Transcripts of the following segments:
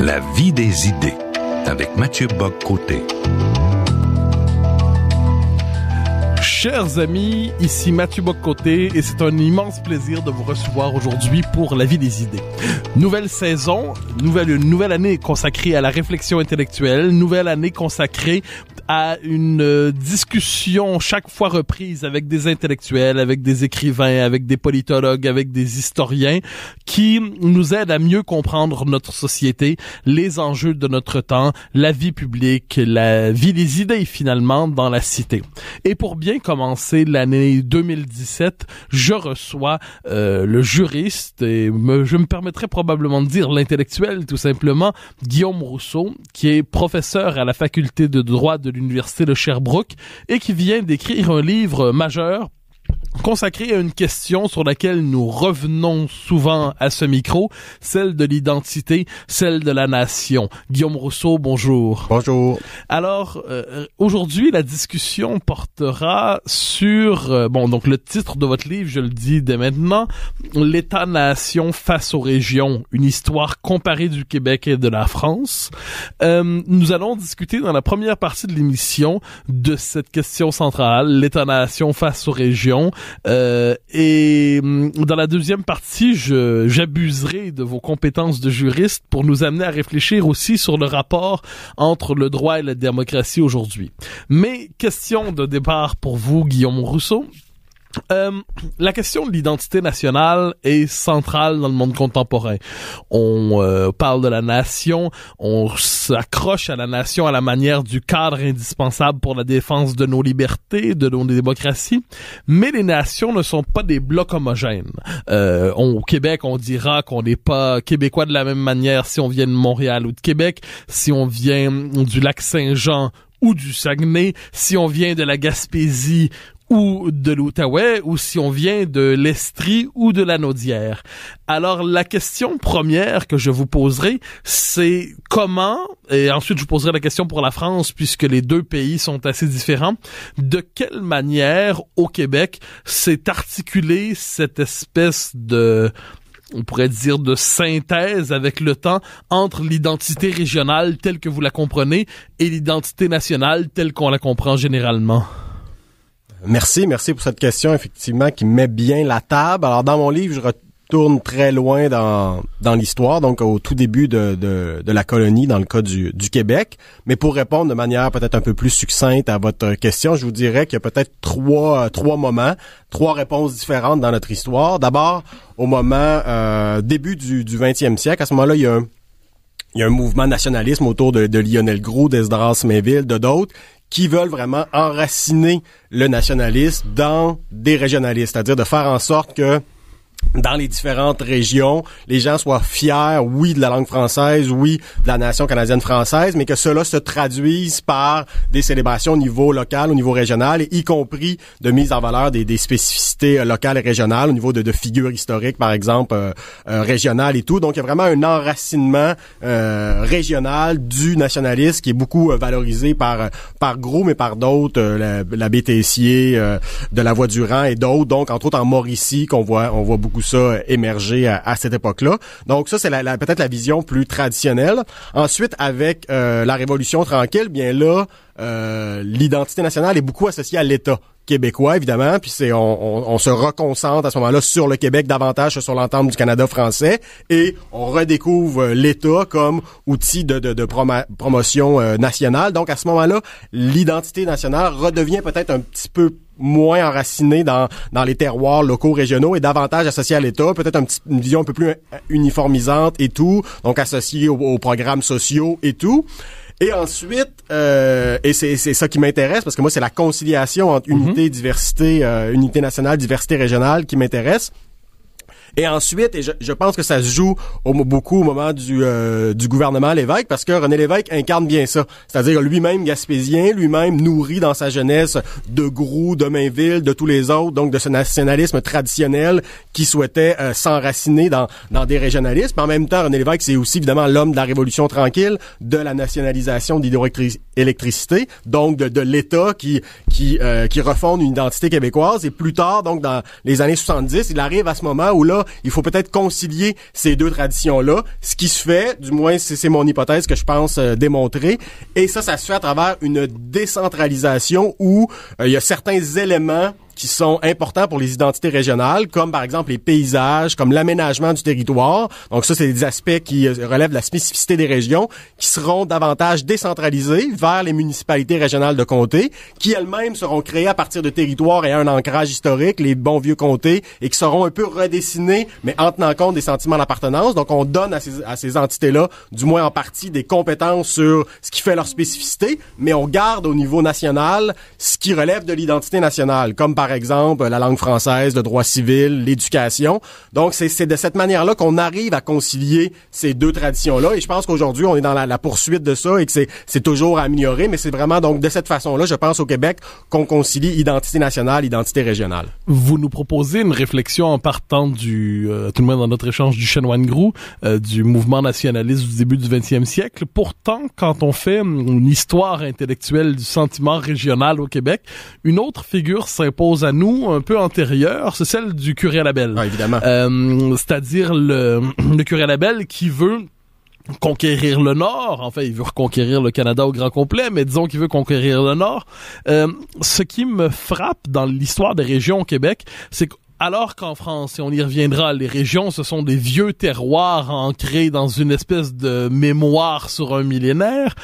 La vie des idées avec Mathieu Boccoté Chers amis, ici Mathieu Boccoté et c'est un immense plaisir de vous recevoir aujourd'hui pour La vie des idées. Nouvelle saison, nouvelle, nouvelle année consacrée à la réflexion intellectuelle, nouvelle année consacrée à une euh, discussion chaque fois reprise avec des intellectuels, avec des écrivains, avec des politologues, avec des historiens qui nous aident à mieux comprendre notre société, les enjeux de notre temps, la vie publique, la vie des idées finalement dans la cité. Et pour bien commencer l'année 2017, je reçois euh, le juriste et je me permettrai probablement de dire l'intellectuel tout simplement, Guillaume Rousseau, qui est professeur à la faculté de droit de l'université de Sherbrooke et qui vient d'écrire un livre majeur consacré à une question sur laquelle nous revenons souvent à ce micro, celle de l'identité, celle de la nation. Guillaume Rousseau, bonjour. Bonjour. Alors, euh, aujourd'hui, la discussion portera sur, euh, bon, donc le titre de votre livre, je le dis dès maintenant, L'État-nation face aux régions, une histoire comparée du Québec et de la France. Euh, nous allons discuter dans la première partie de l'émission de cette question centrale, l'État-nation face aux régions. Euh, et hum, dans la deuxième partie, j'abuserai de vos compétences de juriste pour nous amener à réfléchir aussi sur le rapport entre le droit et la démocratie aujourd'hui. Mais question de départ pour vous, Guillaume Rousseau. Euh, la question de l'identité nationale est centrale dans le monde contemporain. On euh, parle de la nation, on s'accroche à la nation à la manière du cadre indispensable pour la défense de nos libertés, de nos démocraties, mais les nations ne sont pas des blocs homogènes. Euh, au Québec, on dira qu'on n'est pas québécois de la même manière si on vient de Montréal ou de Québec, si on vient du lac Saint-Jean ou du Saguenay, si on vient de la Gaspésie ou de l'Outaouais ou si on vient de l'Estrie ou de la Naudière. Alors la question première que je vous poserai, c'est comment, et ensuite je vous poserai la question pour la France puisque les deux pays sont assez différents, de quelle manière au Québec s'est articulée cette espèce de on pourrait dire de synthèse avec le temps entre l'identité régionale telle que vous la comprenez et l'identité nationale telle qu'on la comprend généralement. Merci, merci pour cette question, effectivement, qui met bien la table. Alors, dans mon livre, je retourne très loin dans, dans l'histoire, donc au tout début de, de, la colonie, dans le cas du, du Québec. Mais pour répondre de manière peut-être un peu plus succincte à votre question, je vous dirais qu'il y a peut-être trois, trois moments, trois réponses différentes dans notre histoire. D'abord, au moment euh, début du, du 20e siècle, à ce moment-là, il y a un il y a un mouvement nationalisme autour de, Lionel Gros, d'Esdras Méville, de d'autres, qui veulent vraiment enraciner le nationalisme dans des régionalistes, c'est-à-dire de faire en sorte que dans les différentes régions, les gens soient fiers, oui, de la langue française, oui, de la nation canadienne française, mais que cela se traduise par des célébrations au niveau local, au niveau régional, y compris de mise en valeur des, des spécificités euh, locales et régionales, au niveau de, de figures historiques, par exemple, euh, euh, régionales et tout. Donc, il y a vraiment un enracinement euh, régional du nationalisme qui est beaucoup euh, valorisé par par Gros, mais par d'autres, la, la de la Voix du Rang et d'autres. Donc, entre autres, en Mauricie, qu'on voit, on voit beaucoup ça émerger à, cette époque-là. Donc ça, c'est la, peut-être la vision plus traditionnelle. Ensuite, avec euh, la Révolution tranquille, bien là, euh, l'identité nationale est beaucoup associée à l'État québécois, évidemment, puis c'est on, on, on, se reconcentre à ce moment-là sur le Québec davantage sur l'entente du Canada français, et on redécouvre l'État comme outil de, de, de promotion euh, nationale. Donc, à ce moment-là, l'identité nationale redevient peut-être un petit peu moins enraciné dans, dans les terroirs locaux, régionaux et davantage associé à l'État, peut-être un petit, une vision un peu plus euh, uniformisante et tout, donc associé aux, programmes sociaux et tout. Et ensuite, euh, et c'est, c'est ça qui m'intéresse, parce que moi, c'est la conciliation entre mm-hmm. unité, diversité, euh, unité nationale, diversité régionale qui m'intéresse. Et ensuite, et je, pense que ça se joue beaucoup au moment du, euh, du gouvernement Lévesque, parce que René Lévesque incarne bien ça. C'est-à-dire lui-même gaspésien, lui-même nourri dans sa jeunesse de Groux, de Mainville, de tous les autres, donc de ce nationalisme traditionnel qui souhaitait euh, s'enraciner dans, des régionalismes. En même temps, René Lévesque, c'est aussi évidemment l'homme de la Révolution tranquille, de la nationalisation d'hydroélectricité électricité, donc de, de l'État qui qui, euh, qui refonde une identité québécoise. Et plus tard, donc dans les années 70, il arrive à ce moment où là, il faut peut-être concilier ces deux traditions-là, ce qui se fait, du moins c'est mon hypothèse que je pense euh, démontrer. Et ça, ça se fait à travers une décentralisation où euh, il y a certains éléments qui sont importants pour les identités régionales, comme par exemple les paysages, comme l'aménagement du territoire. Donc ça, c'est des aspects qui euh, relèvent de la spécificité des régions, qui seront davantage décentralisés vers les municipalités régionales de comté, qui elles-mêmes seront créées à partir de territoires et un ancrage historique, les bons vieux comtés, et qui seront un peu redessinés, mais en tenant compte des sentiments d'appartenance. Donc on donne à ces, à ces entités-là, du moins en partie, des compétences sur ce qui fait leur spécificité, mais on garde au niveau national ce qui relève de l'identité nationale, comme par par exemple la langue française, le droit civil, l'éducation. Donc c'est de cette manière-là qu'on arrive à concilier ces deux traditions-là. Et je pense qu'aujourd'hui, on est dans la, poursuite de ça et que c'est toujours à améliorer, mais c'est vraiment donc de cette façon-là, je pense, au Québec, qu'on concilie identité nationale, identité régionale. Vous nous proposez une réflexion en partant du, euh, tout le monde dans notre échange du chanoine Grou, euh, du mouvement nationaliste du début du 20e siècle. Pourtant, quand on fait une histoire intellectuelle du sentiment régional au Québec, une autre figure s'impose à nous un peu antérieure, c'est celle du curé à la belle. Ah, euh, c'est-à-dire le, curé à la belle qui veut conquérir le Nord. Enfin, il veut reconquérir le Canada au grand complet, mais disons qu'il veut conquérir le Nord. Euh, ce qui me frappe dans l'histoire des régions au Québec, c'est que alors qu'en France, et on y reviendra, les régions, ce sont des vieux terroirs ancrés dans une espèce de mémoire sur un millénaire,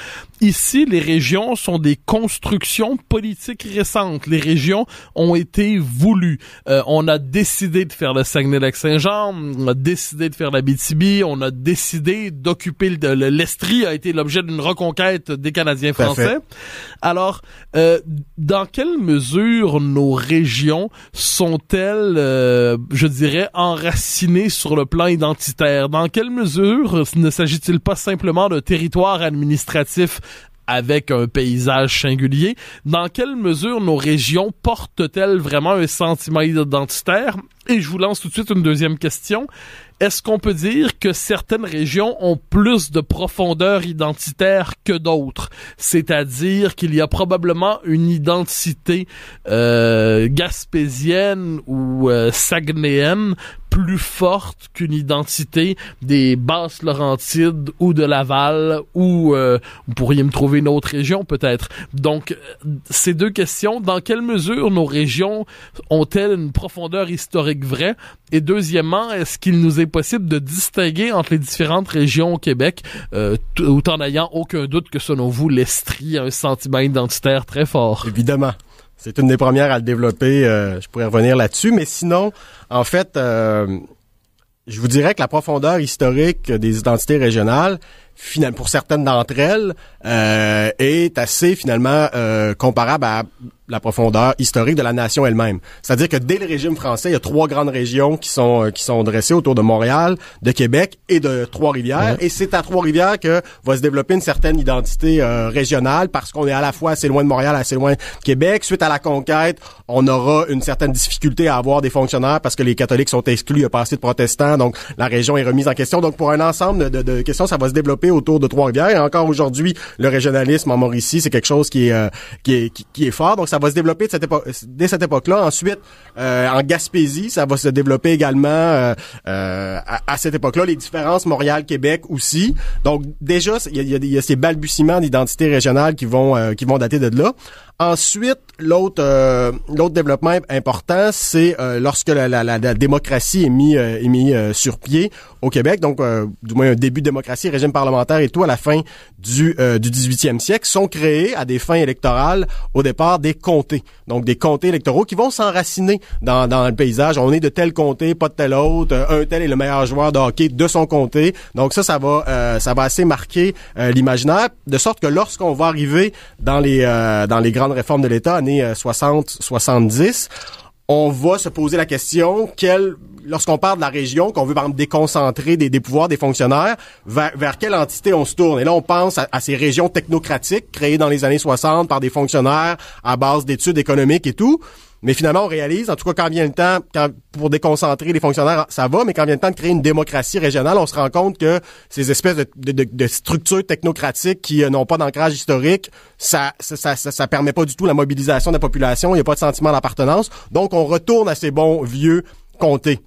ici, les régions sont des constructions politiques récentes. Les régions ont été voulues. Euh, on a décidé de faire le Saguenay-Lac-Saint-Jean, on a décidé de faire la BTB, on a décidé d'occuper l'Estrie, a été l'objet d'une reconquête des Canadiens français. Alors, euh, dans quelle mesure nos régions sont-elles euh, je dirais, enraciné sur le plan identitaire? Dans quelle mesure euh, ne s'agit-il pas simplement de territoire administratif avec un paysage singulier. Dans quelle mesure nos régions portent-elles vraiment un sentiment identitaire? Et je vous lance tout de suite une deuxième question. Est-ce qu'on peut dire que certaines régions ont plus de profondeur identitaire que d'autres? C'est-à-dire qu'il y a probablement une identité euh, gaspésienne ou euh, saguenéenne sagnéenne plus forte qu'une identité des basses Laurentides ou de Laval ou euh, vous pourriez me trouver une autre région peut-être. Donc euh, ces deux questions, dans quelle mesure nos régions ont-elles une profondeur historique vraie et deuxièmement, est-ce qu'il nous est possible de distinguer entre les différentes régions au Québec euh, tout en n'ayant aucun doute que selon vous l'Estrie a un sentiment identitaire très fort Évidemment. C'est une des premières à le développer. Euh, je pourrais revenir là-dessus. Mais sinon, en fait, euh, je vous dirais que la profondeur historique des identités régionales, pour certaines d'entre elles, euh, est assez finalement comparable à la profondeur historique de la nation elle-même. C'est-à-dire que dès le régime français, il y a trois grandes régions qui sont euh, qui sont dressées autour de Montréal, de Québec et de Trois-Rivières. Et c'est à Trois-Rivières que va se développer une certaine identité euh, régionale parce qu'on est à la fois assez loin de Montréal, assez loin de Québec. Suite à la conquête, on aura une certaine difficulté à avoir des fonctionnaires parce que les catholiques sont exclus, il n'y a pas de protestants, donc la région est remise en question. Donc pour un ensemble de, questions, ça va se développer autour de Trois-Rivières. Et encore aujourd'hui, le régionalisme en Mauricie, c'est quelque chose qui est, euh, qui est, est fort ça va se développer de cette époque, dès cette époque-là. Ensuite, euh, en Gaspésie, ça va se développer également euh, euh, à, cette époque-là. Les différences Montréal-Québec aussi. Donc déjà, il y a, ces balbutiements d'identité régionale qui vont qui vont dater de là. Ensuite, l'autre l'autre développement important, c'est lorsque la, la, la, démocratie est mise est sur pied au Québec. Donc du moins un début de démocratie, régime parlementaire et tout à la fin du du 18e siècle sont créés à des fins électorales au départ des donc des comtés électoraux qui vont s'enraciner dans, le paysage. On est de tel comté, pas de tel autre. Euh, un tel est le meilleur joueur de hockey de son comté. Donc ça, ça va, euh, ça va assez marquer euh, l'imaginaire, de sorte que lorsqu'on va arriver dans les dans les grandes réformes de l'État, années 60-70, on va se poser la question quelle lorsqu'on parle de la région, qu'on veut par exemple déconcentrer des, pouvoirs des fonctionnaires, vers, quelle entité on se tourne. Et là, on pense à, ces régions technocratiques créées dans les années 60 par des fonctionnaires à base d'études économiques et tout. Mais finalement, on réalise, en tout cas, quand vient le temps, pour déconcentrer les fonctionnaires, ah, ça va, mais quand vient le temps de créer une démocratie régionale, on se rend compte que ces espèces de, structures technocratiques qui euh, n'ont pas d'ancrage historique, ça ça, ça ça, permet pas du tout la mobilisation de la population, il n'y a pas de sentiment d'appartenance. Donc, on retourne à ces bons vieux comtés.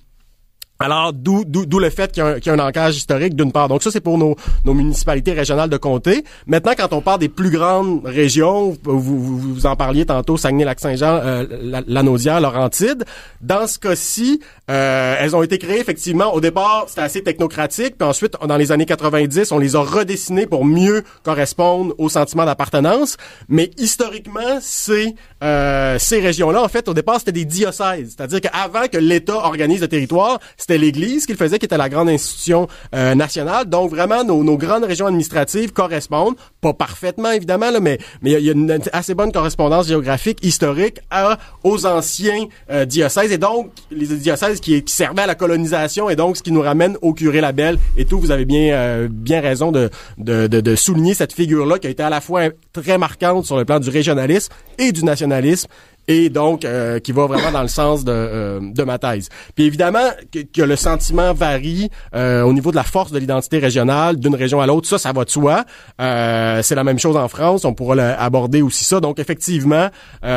Alors, d'où, d'où, le fait qu'il y, a un ancrage historique d'une part. Donc ça, c'est pour nos, nos, municipalités régionales de comté. Maintenant, quand on parle des plus grandes régions, vous, vous, en parliez tantôt, Saguenay-Lac-Saint-Jean, euh, la, Laurentide, dans ce cas-ci, euh, elles ont été créées effectivement, au départ, c'était assez technocratique, puis ensuite, dans les années 90, on les a redessinées pour mieux correspondre au sentiment d'appartenance. Mais historiquement, c'est euh, ces régions-là, en fait, au départ, c'était des diocèses. C'est-à-dire qu'avant que l'État organise le territoire, c'était l'Église qui faisait, qui était la grande institution euh, nationale. Donc vraiment, nos, grandes régions administratives correspondent, pas parfaitement évidemment, là, mais mais il y, a une assez bonne correspondance géographique, historique, à, aux anciens euh, diocèses et donc les diocèses qui, qui, servaient à la colonisation et donc ce qui nous ramène au curé Labelle et tout. Vous avez bien euh, bien raison de, de souligner cette figure-là qui a été à la fois très marquante sur le plan du régionalisme et du nationalisme et donc euh, qui va vraiment dans le sens de, euh, de ma thèse. Puis évidemment que, le sentiment varie euh, au niveau de la force de l'identité régionale d'une région à l'autre, ça, ça va de soi. c'est la même chose en France, on pourra aborder aussi ça. Donc effectivement, il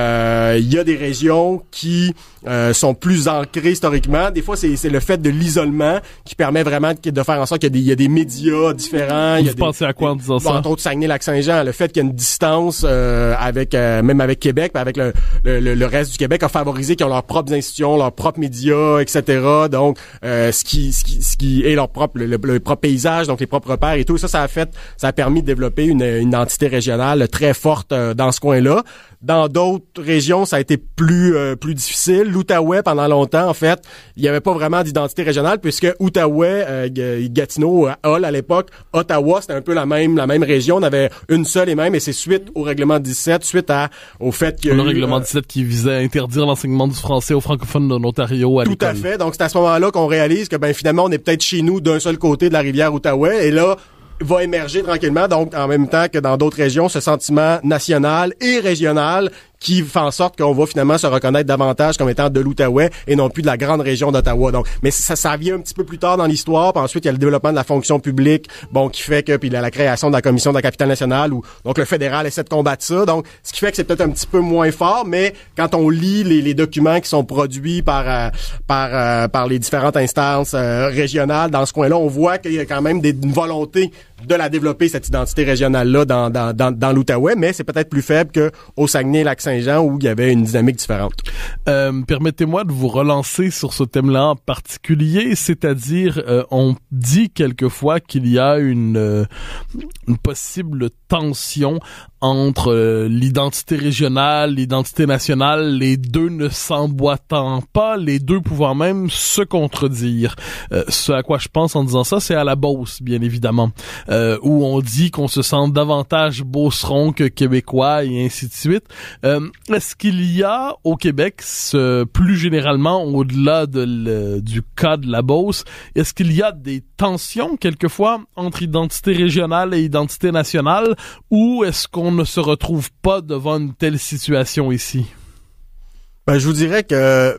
y a des régions qui sont plus ancrées historiquement. Des fois, c'est le fait de l'isolement qui permet vraiment de, faire en sorte qu'il y, a des médias différents. il y a des, à quoi en disant ça? lac saint jean le fait qu'il y a une distance avec même avec Québec, avec le le, reste du Québec a favorisé, qui ont leurs propres institutions, leurs propres médias, etc. Donc, euh, ce, qui, ce, qui, est leur propre, le, propre paysage, donc les propres repères et tout. ça, ça a fait, ça a permis de développer une, une entité régionale très forte euh, dans ce coin-là. Dans d'autres régions, ça a été plus euh, plus difficile. L'Outaouais, pendant longtemps, en fait, il n'y avait pas vraiment d'identité régionale puisque Outaouais, euh, Gatineau, Hall euh, à l'époque, Ottawa, c'était un peu la même la même région. On avait une seule et même, et c'est suite au règlement 17, suite à au fait que le règlement 17 qui visait à interdire l'enseignement du français aux francophones de l'Ontario. Tout à fait. Donc c'est à ce moment-là qu'on réalise que ben finalement on est peut-être chez nous d'un seul côté de la rivière Outaouais, et là va émerger tranquillement, donc en même temps que dans d'autres régions, ce sentiment national et régional qui fait en sorte qu'on va finalement se reconnaître davantage comme étant de l'Outaouais et non plus de la grande région d'Ottawa. Donc, mais ça, ça vient un petit peu plus tard dans l'histoire. ensuite, il y a le développement de la fonction publique, bon, qui fait que puis la, la création de la commission de la capitale nationale où donc le fédéral essaie de combattre ça. Donc, ce qui fait que c'est peut-être un petit peu moins fort, mais quand on lit les, documents qui sont produits par euh, par euh, par les différentes instances euh, régionales dans ce coin-là, on voit qu'il y a quand même des, une volonté de la développer, cette identité régionale-là dans, dans, dans, dans l'Outaouais, mais c'est peut-être plus faible qu'au Saguenay-Lac-Saint-Jean où il y avait une dynamique différente. Euh, Permettez-moi de vous relancer sur ce thème-là en particulier, c'est-à-dire euh, on dit quelquefois qu'il y a une, euh, une possible tension entre euh, l'identité régionale, l'identité nationale, les deux ne s'emboîtant pas, les deux pouvant même se contredire. Euh, ce à quoi je pense en disant ça, c'est à la Beauce, bien évidemment, euh, où on dit qu'on se sent davantage beauceron que québécois et ainsi de suite. Euh, est-ce qu'il y a au Québec, ce, plus généralement au-delà de du cas de la Beauce, est-ce qu'il y a des tensions quelquefois entre identité régionale et identité nationale, ou est-ce qu'on on ne se retrouve pas devant une telle situation ici? Ben, je vous dirais que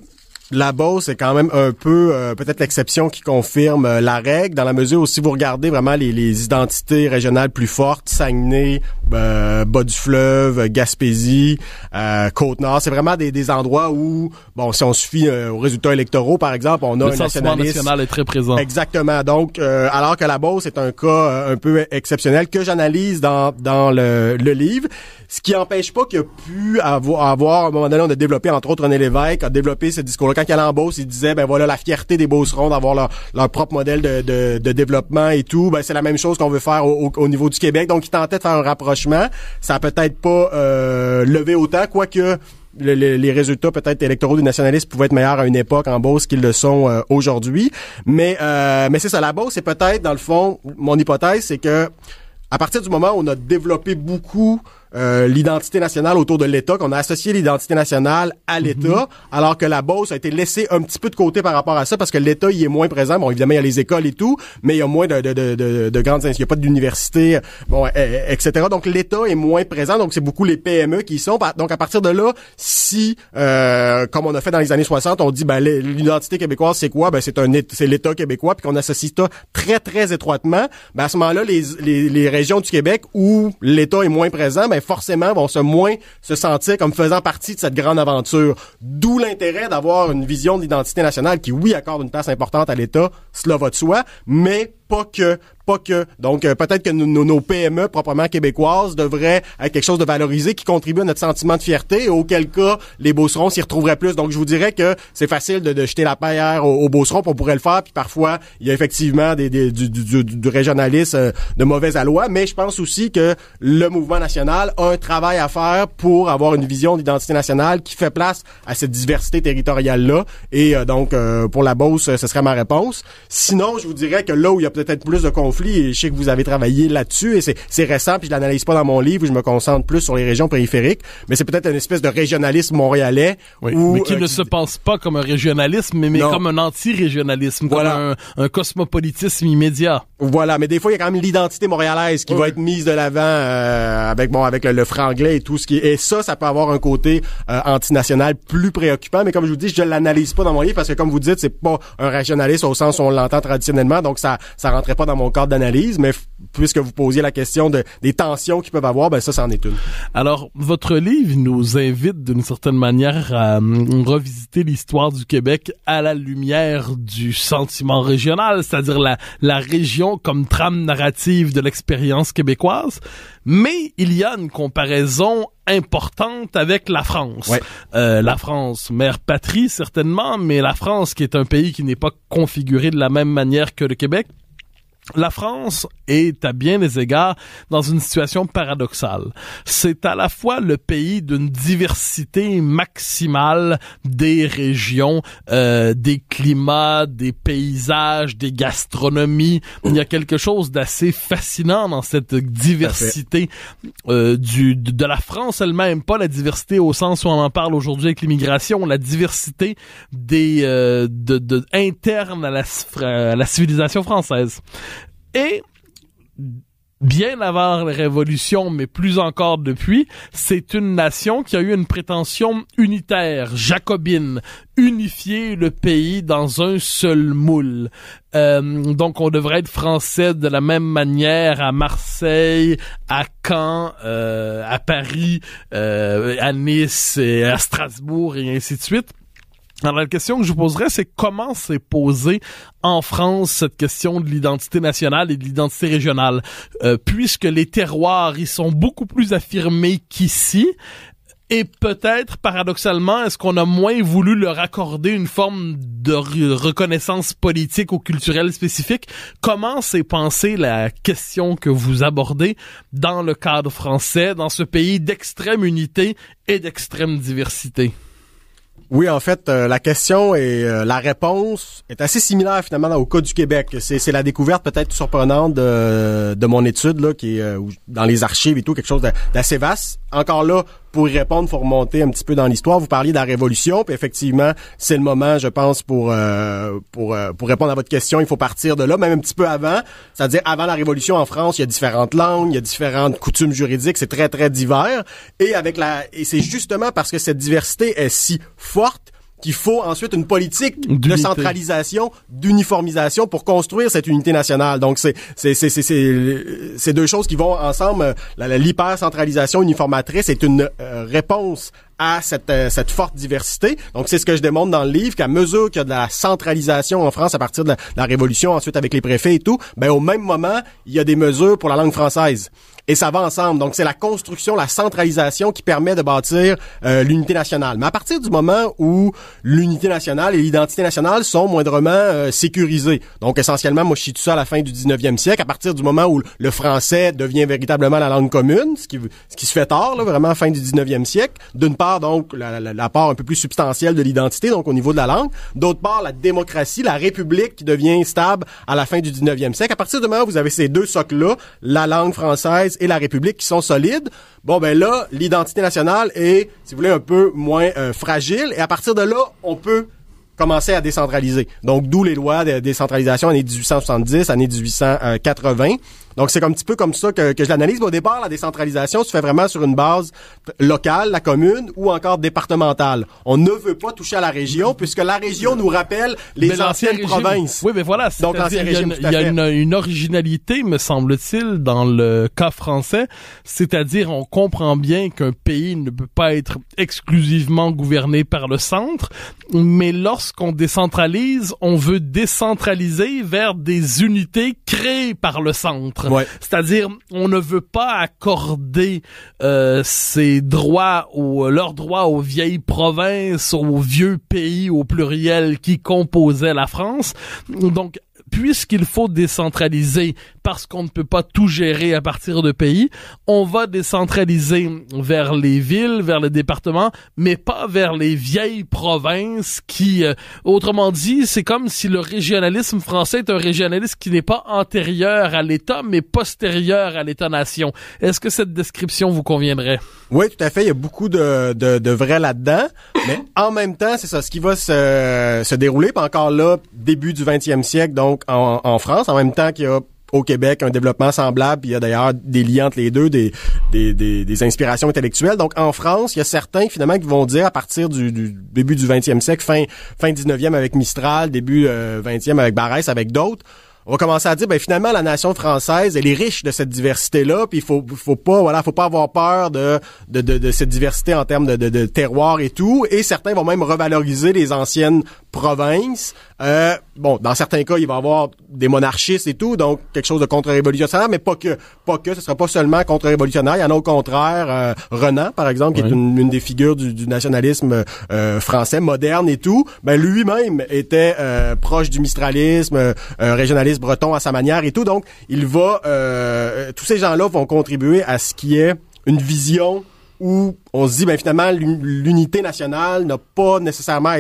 la Beauce est quand même un peu euh, peut-être l'exception qui confirme euh, la règle, dans la mesure où si vous regardez vraiment les, identités régionales plus fortes, Saguenay, euh, bas du fleuve, Gaspésie, Côte-Nord, c'est vraiment des, endroits où, bon, si on suffit fie aux résultats électoraux, par exemple, on a un national est très présent. Exactement. Donc, alors que la Beauce est un cas un peu exceptionnel que j'analyse dans, dans le, livre, ce qui n'empêche pas qu'il a pu avoir, avoir, à un moment donné, on a développé, entre autres, René Lévesque, a développé ce discours-là quand il allait en Beauce, il disait, ben voilà, la fierté des Beaucerons d'avoir leur, propre modèle de, développement et tout. Ben, c'est la même chose qu'on veut faire au, niveau du Québec. Donc, il tentait de faire un rapprochement. Ça a peut-être pas euh, levé autant, quoique... les résultats peut-être électoraux des nationalistes pouvaient être meilleurs à une époque en Beauce qu'ils le sont euh, aujourd'hui. Mais euh, mais c'est ça, la Beauce, c'est peut-être, dans le fond, mon hypothèse, c'est que à partir du moment où on a développé beaucoup euh, l'identité nationale autour de l'État, qu'on a associé l'identité nationale à l'État, mhm. alors que la Beauce a été laissée un petit peu de côté par rapport à ça, parce que l'État y est moins présent. Bon, évidemment, il y a les écoles et tout, mais il y a moins de, de, de, grandes... Il n'y a pas d'université, bon, etc. Donc, l'État est moins présent, donc c'est beaucoup les PME qui y sont. Donc, à partir de là, si, euh, comme on a fait dans les années 60, on dit, ben, l'identité québécoise, c'est quoi? Ben, c'est un l'État québécois, puis qu'on associe ça très, très étroitement, ben, à ce moment-là, les, les, les régions du Québec où l'État est moins présent, ben, ben, forcément vont se moins se sentir comme faisant partie de cette grande aventure. D'où l'intérêt d'avoir une vision de l'identité nationale qui, oui, accorde une place importante à l'État, cela va de soi, mais pas que pas que donc euh, peut-être que nos, PME proprement québécoises devraient être quelque chose de valorisé qui contribue à notre sentiment de fierté auquel cas les beaucerons s'y retrouveraient plus donc je vous dirais que c'est facile de, jeter la paire aux, aux beaucerons on pourrait le faire puis parfois il y a effectivement des, du, du, du, du, régionalisme euh, de mauvaise loi mais je pense aussi que le mouvement national a un travail à faire pour avoir une vision d'identité nationale qui fait place à cette diversité territoriale là et euh, donc pour la Beauce ce serait ma réponse sinon je vous dirais que là où il y a peut-être plus de conflits. Et je sais que vous avez travaillé là-dessus et c'est récent, puis je l'analyse pas dans mon livre où je me concentre plus sur les régions périphériques, mais c'est peut-être une espèce de régionalisme montréalais. Oui, mais qui euh, ne se pense pas comme un régionalisme, mais, comme un anti-régionalisme, voilà. comme un, cosmopolitisme immédiat. Voilà, mais des fois, il y a quand même l'identité montréalaise qui va être mise de l'avant euh, avec bon avec le, le, franglais et tout ce qui est... Et ça, ça peut avoir un côté euh, antinational plus préoccupant, mais comme je vous dis, je l'analyse pas dans mon livre parce que, comme vous dites, c'est pas un régionalisme au sens où on l'entend traditionnellement, donc ça, ça ça rentrait pas dans mon cadre d'analyse, mais puisque vous posiez la question des tensions qu'ils peuvent avoir, ben ça, c'en est une. Alors, votre livre nous invite d'une certaine manière à hum, revisiter l'histoire du Québec à la lumière du sentiment régional, c'est-à-dire la, région comme trame narrative de l'expérience québécoise. Mais il y a une comparaison importante avec la France. Euh, la France, mère patrie certainement, mais la France qui est un pays qui n'est pas configuré de la même manière que le Québec, la France est à bien des égards dans une situation paradoxale. C'est à la fois le pays d'une diversité maximale des régions, euh, des climats, des paysages, des gastronomies. Il y a quelque chose d'assez fascinant dans cette diversité euh, du, de la France elle-même, pas la diversité au sens où on en parle aujourd'hui avec l'immigration, la diversité des euh, interne à la, à la civilisation française. Et bien avant la Révolution, mais plus encore depuis, c'est une nation qui a eu une prétention unitaire, jacobine, unifier le pays dans un seul moule. Euh, donc on devrait être français de la même manière à Marseille, à Caen, euh, à Paris, euh, à Nice et à Strasbourg et ainsi de suite. Alors la question que je vous poserais, c'est comment s'est posée en France cette question de l'identité nationale et de l'identité régionale, euh, puisque les terroirs y sont beaucoup plus affirmés qu'ici. Et peut-être, paradoxalement, est-ce qu'on a moins voulu leur accorder une forme de reconnaissance politique ou culturelle spécifique? Comment s'est pensée la question que vous abordez dans le cadre français, dans ce pays d'extrême unité et d'extrême diversité? Oui, en fait, euh, la question et euh, la réponse est assez similaire finalement au cas du Québec. C'est la découverte peut-être surprenante de, mon étude là, qui est euh, dans les archives et tout, quelque chose d'assez vaste. Encore là, pour y répondre, faut remonter un petit peu dans l'histoire. Vous parliez de la révolution, puis effectivement, c'est le moment, je pense, pour euh, pour euh, pour répondre à votre question. Il faut partir de là, même un petit peu avant, c'est-à-dire avant la révolution en France, il y a différentes langues, il y a différentes coutumes juridiques, c'est très très divers. Et avec la et c'est justement parce que cette diversité est si forte qu'il faut ensuite une politique de centralisation, d'uniformisation pour construire cette unité nationale. Donc c'est c'est c'est c'est deux choses qui vont ensemble. L'hypercentralisation uniformatrice est une euh, réponse à cette, euh, cette forte diversité. Donc, c'est ce que je démontre dans le livre, qu'à mesure qu'il y a de la centralisation en France à partir de la, de la Révolution, ensuite avec les préfets et tout, ben, au même moment, il y a des mesures pour la langue française et ça va ensemble. Donc, c'est la construction, la centralisation qui permet de bâtir euh, l'unité nationale. Mais à partir du moment où l'unité nationale et l'identité nationale sont moindrement euh, sécurisées, donc essentiellement, moi, je suis tout ça à la fin du 19e siècle, à partir du moment où le français devient véritablement la langue commune, ce qui, ce qui se fait tard, là, vraiment, fin du 19e siècle, d'une part, donc, la, la, la part un peu plus substantielle de l'identité, donc au niveau de la langue, d'autre part, la démocratie, la république qui devient stable à la fin du 19e siècle. À partir du moment où vous avez ces deux socles-là, la langue française et la République qui sont solides, bon ben là, l'identité nationale est, si vous voulez, un peu moins euh, fragile. Et à partir de là, on peut commencer à décentraliser. Donc, d'où les lois de décentralisation années 1870, années 1880. Donc, c'est un petit peu comme ça que, que je l'analyse. Au départ, la décentralisation se fait vraiment sur une base locale, la commune, ou encore départementale. On ne veut pas toucher à la région, puisque la région nous rappelle les anciennes provinces. Oui, mais voilà. Donc, Il y a, y a une, originalité, me semble-t-il, dans le cas français. C'est-à-dire, on comprend bien qu'un pays ne peut pas être exclusivement gouverné par le centre, mais lorsqu'on décentralise, on veut décentraliser vers des unités créées par le centre. C'est-à-dire, on ne veut pas accorder euh, droits ou leurs droits aux vieilles provinces, aux vieux pays au pluriel qui composaient la France. Donc, puisqu'il faut décentraliser, parce qu'on ne peut pas tout gérer à partir de pays, on va décentraliser vers les villes, vers les départements, mais pas vers les vieilles provinces qui, euh, autrement dit, c'est comme si le régionalisme français est un régionalisme qui n'est pas antérieur à l'État, mais postérieur à l'État-nation. Est-ce que cette description vous conviendrait? Oui, tout à fait. Il y a beaucoup de, de, de vrai là-dedans, mais en même temps, c'est ça, ce qui va se, se dérouler, Pas encore là, début du 20e siècle, donc donc en, France, en même temps qu'il y a au Québec un développement semblable, puis il y a d'ailleurs des liens entre les deux, des, inspirations intellectuelles. Donc en France, il y a certains finalement qui vont dire à partir du, début du 20e siècle, fin, fin 19e avec Mistral, début 20e euh, avec Barès, avec d'autres, on va commencer à dire ben finalement la nation française elle est riche de cette diversité là puis il faut faut pas voilà faut pas avoir peur de cette diversité en termes de, de, de, terroir et tout et certains vont même revaloriser les anciennes provinces euh, bon, dans certains cas, il va y avoir des monarchistes et tout, donc quelque chose de contre-révolutionnaire, mais pas que, pas que, ce sera pas seulement contre-révolutionnaire. Il y en a au contraire, euh, Renan, par exemple, qui est une, des figures du, du nationalisme euh, français moderne et tout, ben lui-même était euh, proche du mistralisme, régionaliste breton à sa manière et tout, donc il va, tous ces gens-là vont contribuer à ce qui est une vision où on se dit ben finalement l'unité nationale n'a pas nécessairement à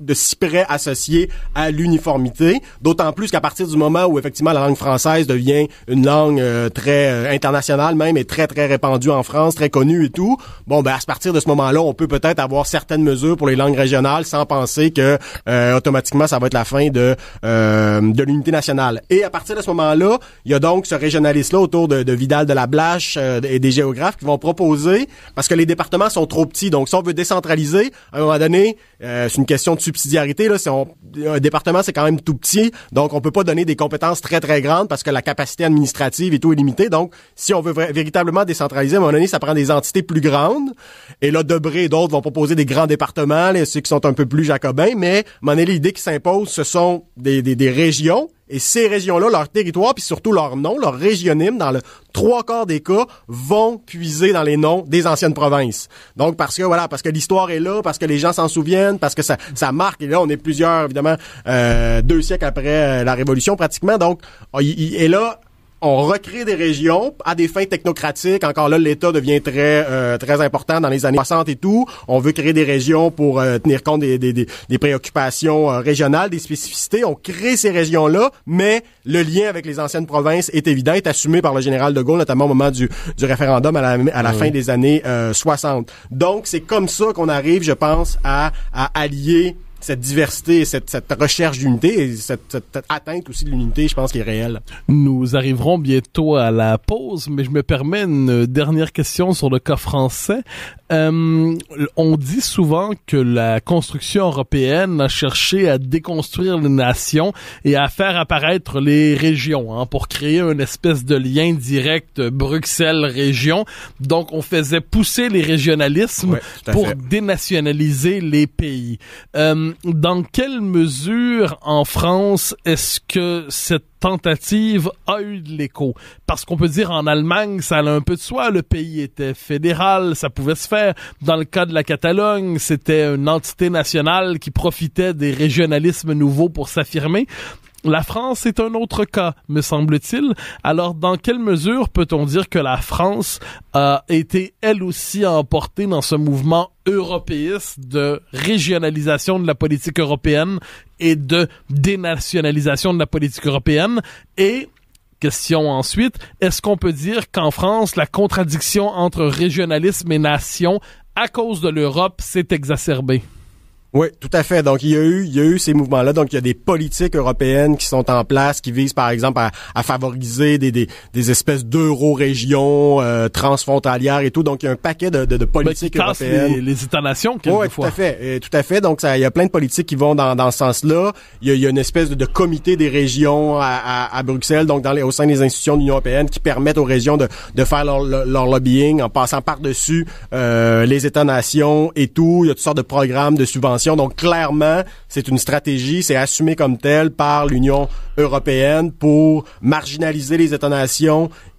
de si associé à l'uniformité. D'autant plus qu'à partir du moment où effectivement la langue française devient une langue euh, très euh, internationale même et très très répandue en France, très connue et tout, bon ben à partir de ce moment-là, on peut peut-être avoir certaines mesures pour les langues régionales sans penser que euh, automatiquement ça va être la fin de de l'unité nationale. Et à partir de ce moment-là, il y a donc ce régionalisme-là autour de, Vidal de la Blache et des géographes qui vont proposer parce que les départements sont trop petits. Donc si on veut décentraliser, à un moment donné, c'est une question de subsidiarité, là, un département, c'est quand même tout petit, donc on peut pas donner des compétences très, très grandes parce que la capacité administrative et tout est limitée. Donc, si on veut véritablement décentraliser, à un moment ça prend des entités plus grandes. Et là, Debré et d'autres vont proposer des grands départements, ceux qui sont un peu plus jacobins, mais à un l'idée qui s'impose, ce sont des, des régions et ces régions-là, leur territoire, puis surtout leur nom, leur régionnimes, dans le trois quarts des cas, vont puiser dans les noms des anciennes provinces. Donc, parce que, voilà, parce que l'histoire est là, parce que les gens s'en souviennent, parce que ça, ça marque. Et là, on est plusieurs, évidemment, euh, deux siècles après euh, la Révolution, pratiquement. Donc, ah, il est là, on recrée des régions à des fins technocratiques. Encore là, l'État devient très euh, très important dans les années 60 et tout. On veut créer des régions pour euh, tenir compte des, préoccupations euh, régionales, des spécificités. On crée ces régions-là, mais le lien avec les anciennes provinces est évident, est assumé par le général de Gaulle, notamment au moment du, référendum à la, mm. fin des années 60. Donc, c'est comme ça qu'on arrive, je pense, à, à allier cette diversité, cette, cette recherche d'unité et cette, atteinte aussi de l'unité, je pense, qui est réelle. Nous arriverons bientôt à la pause, mais je me permets une dernière question sur le cas français. Euh, on dit souvent que la construction européenne a cherché à déconstruire les nations et à faire apparaître les régions hein, pour créer une espèce de lien direct Bruxelles-région. Donc, on faisait pousser les régionalismes pour dénationaliser les pays. Euh, dans quelle mesure en France est-ce que cette tentative a eu de l'écho. Parce qu'on peut dire en Allemagne, ça allait un peu de soi. Le pays était fédéral, ça pouvait se faire. Dans le cas de la Catalogne, c'était une entité nationale qui profitait des régionalismes nouveaux pour s'affirmer. La France est un autre cas, me semble-t-il. Alors, dans quelle mesure peut-on dire que la France a été elle aussi emportée dans ce mouvement européiste de régionalisation de la politique européenne et de dénationalisation de la politique européenne et Question ensuite, est-ce qu'on peut dire qu'en France, la contradiction entre régionalisme et nation à cause de l'Europe s'est exacerbée? Oui, tout à fait. Donc, il y a eu, il y a eu ces mouvements-là. Donc, il y a des politiques européennes qui sont en place, qui visent, par exemple, à, favoriser des, des, espèces d'euro-régions euh, transfrontalières et tout. Donc, il y a un paquet de, de, ben, politiques qui européennes. Les, États-nations, Oui, tout à fait. tout à fait. Donc, ça, il y a plein de politiques qui vont dans, dans ce sens-là. Il y, a, une espèce de, comité des régions à, Bruxelles, donc dans les, au sein des institutions de l'Union européenne, qui permettent aux régions de, de faire leur, leur lobbying en passant par-dessus euh, les États-nations et tout. Il y a toutes sortes de programmes de subventions donc clairement, c'est une stratégie, c'est assumé comme tel par l'Union européenne pour marginaliser les états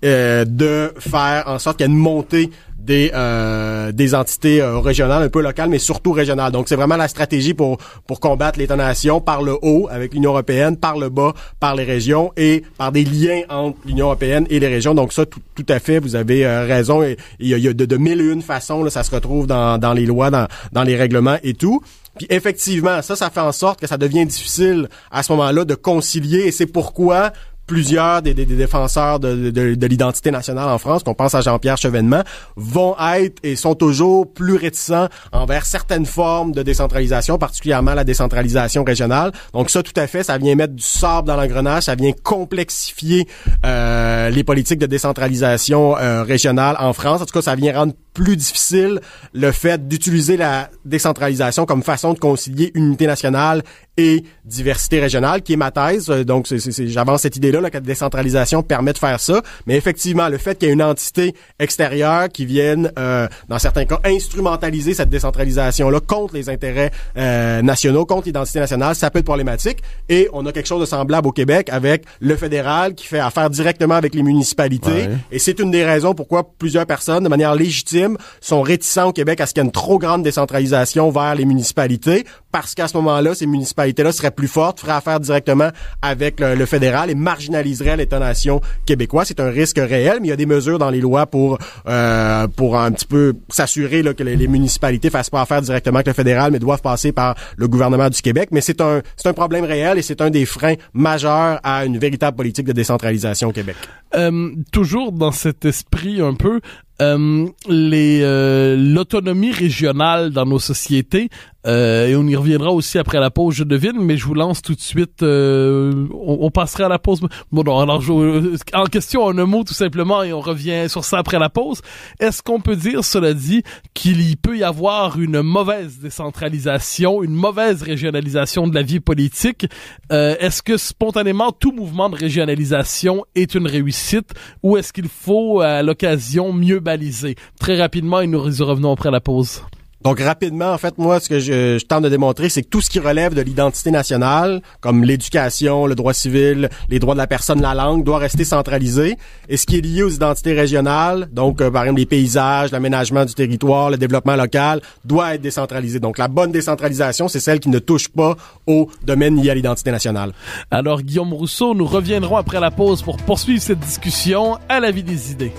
euh, de faire en sorte qu'il y ait une montée des euh, des entités euh, régionales, un peu locales, mais surtout régionales. Donc, c'est vraiment la stratégie pour pour combattre létat par le haut avec l'Union européenne, par le bas, par les régions et par des liens entre l'Union européenne et les régions. Donc, ça, tout, à fait, vous avez raison. Il y a, de, de mille et une façons, là, ça se retrouve dans, dans les lois, dans, dans les règlements et tout. Puis effectivement, ça, ça fait en sorte que ça devient difficile à ce moment-là de concilier. Et c'est pourquoi plusieurs des, défenseurs de, l'identité nationale en France, qu'on pense à Jean-Pierre Chevènement, vont être et sont toujours plus réticents envers certaines formes de décentralisation, particulièrement la décentralisation régionale. Donc ça, tout à fait, ça vient mettre du sable dans l'engrenage, ça vient complexifier euh, les politiques de décentralisation euh, régionale en France. En tout cas, ça vient rendre plus difficile le fait d'utiliser la décentralisation comme façon de concilier unité nationale et diversité régionale, qui est ma thèse. Euh, donc, j'avance cette idée-là que la décentralisation permet de faire ça. Mais effectivement, le fait qu'il y ait une entité extérieure qui vienne, euh, dans certains cas, instrumentaliser cette décentralisation-là contre les intérêts euh, nationaux, contre l'identité nationale, ça peut être problématique. Et on a quelque chose de semblable au Québec avec le fédéral qui fait affaire directement avec les municipalités. Et c'est une des raisons pourquoi plusieurs personnes, de manière légitime, sont réticents au Québec à ce qu'il y ait une trop grande décentralisation vers les municipalités parce qu'à ce moment-là, ces municipalités-là seraient plus fortes, feraient affaire directement avec le, fédéral et marginaliseraient l'État-nation québécois. C'est un risque réel, mais il y a des mesures dans les lois pour euh, pour un petit peu s'assurer que les, municipalités fassent pas affaire directement avec le fédéral, mais doivent passer par le gouvernement du Québec. Mais c'est un c'est un problème réel et c'est un des freins majeurs à une véritable politique de décentralisation au Québec. Euh, toujours dans cet esprit un peu, euh, euh l'autonomie régionale dans nos sociétés euh, et on y reviendra aussi après la pause, je devine, mais je vous lance tout de suite. Euh, on, on, passera à la pause. Bon, alors je, euh, en question un mot tout simplement, et on revient sur ça après la pause. Est-ce qu'on peut dire, cela dit, qu'il y peut y avoir une mauvaise décentralisation, une mauvaise régionalisation de la vie politique euh, Est-ce que spontanément tout mouvement de régionalisation est une réussite, ou est-ce qu'il faut à l'occasion mieux baliser Très rapidement, et nous y revenons après la pause. Donc rapidement, en fait, moi, ce que je, tente de démontrer, c'est que tout ce qui relève de l'identité nationale, comme l'éducation, le droit civil, les droits de la personne, la langue, doit rester centralisé. Et ce qui est lié aux identités régionales, donc euh, par exemple les paysages, l'aménagement du territoire, le développement local, doit être décentralisé. Donc la bonne décentralisation, c'est celle qui ne touche pas au domaine lié à l'identité nationale. Alors Guillaume Rousseau, nous reviendrons après la pause pour poursuivre cette discussion à la vie des idées.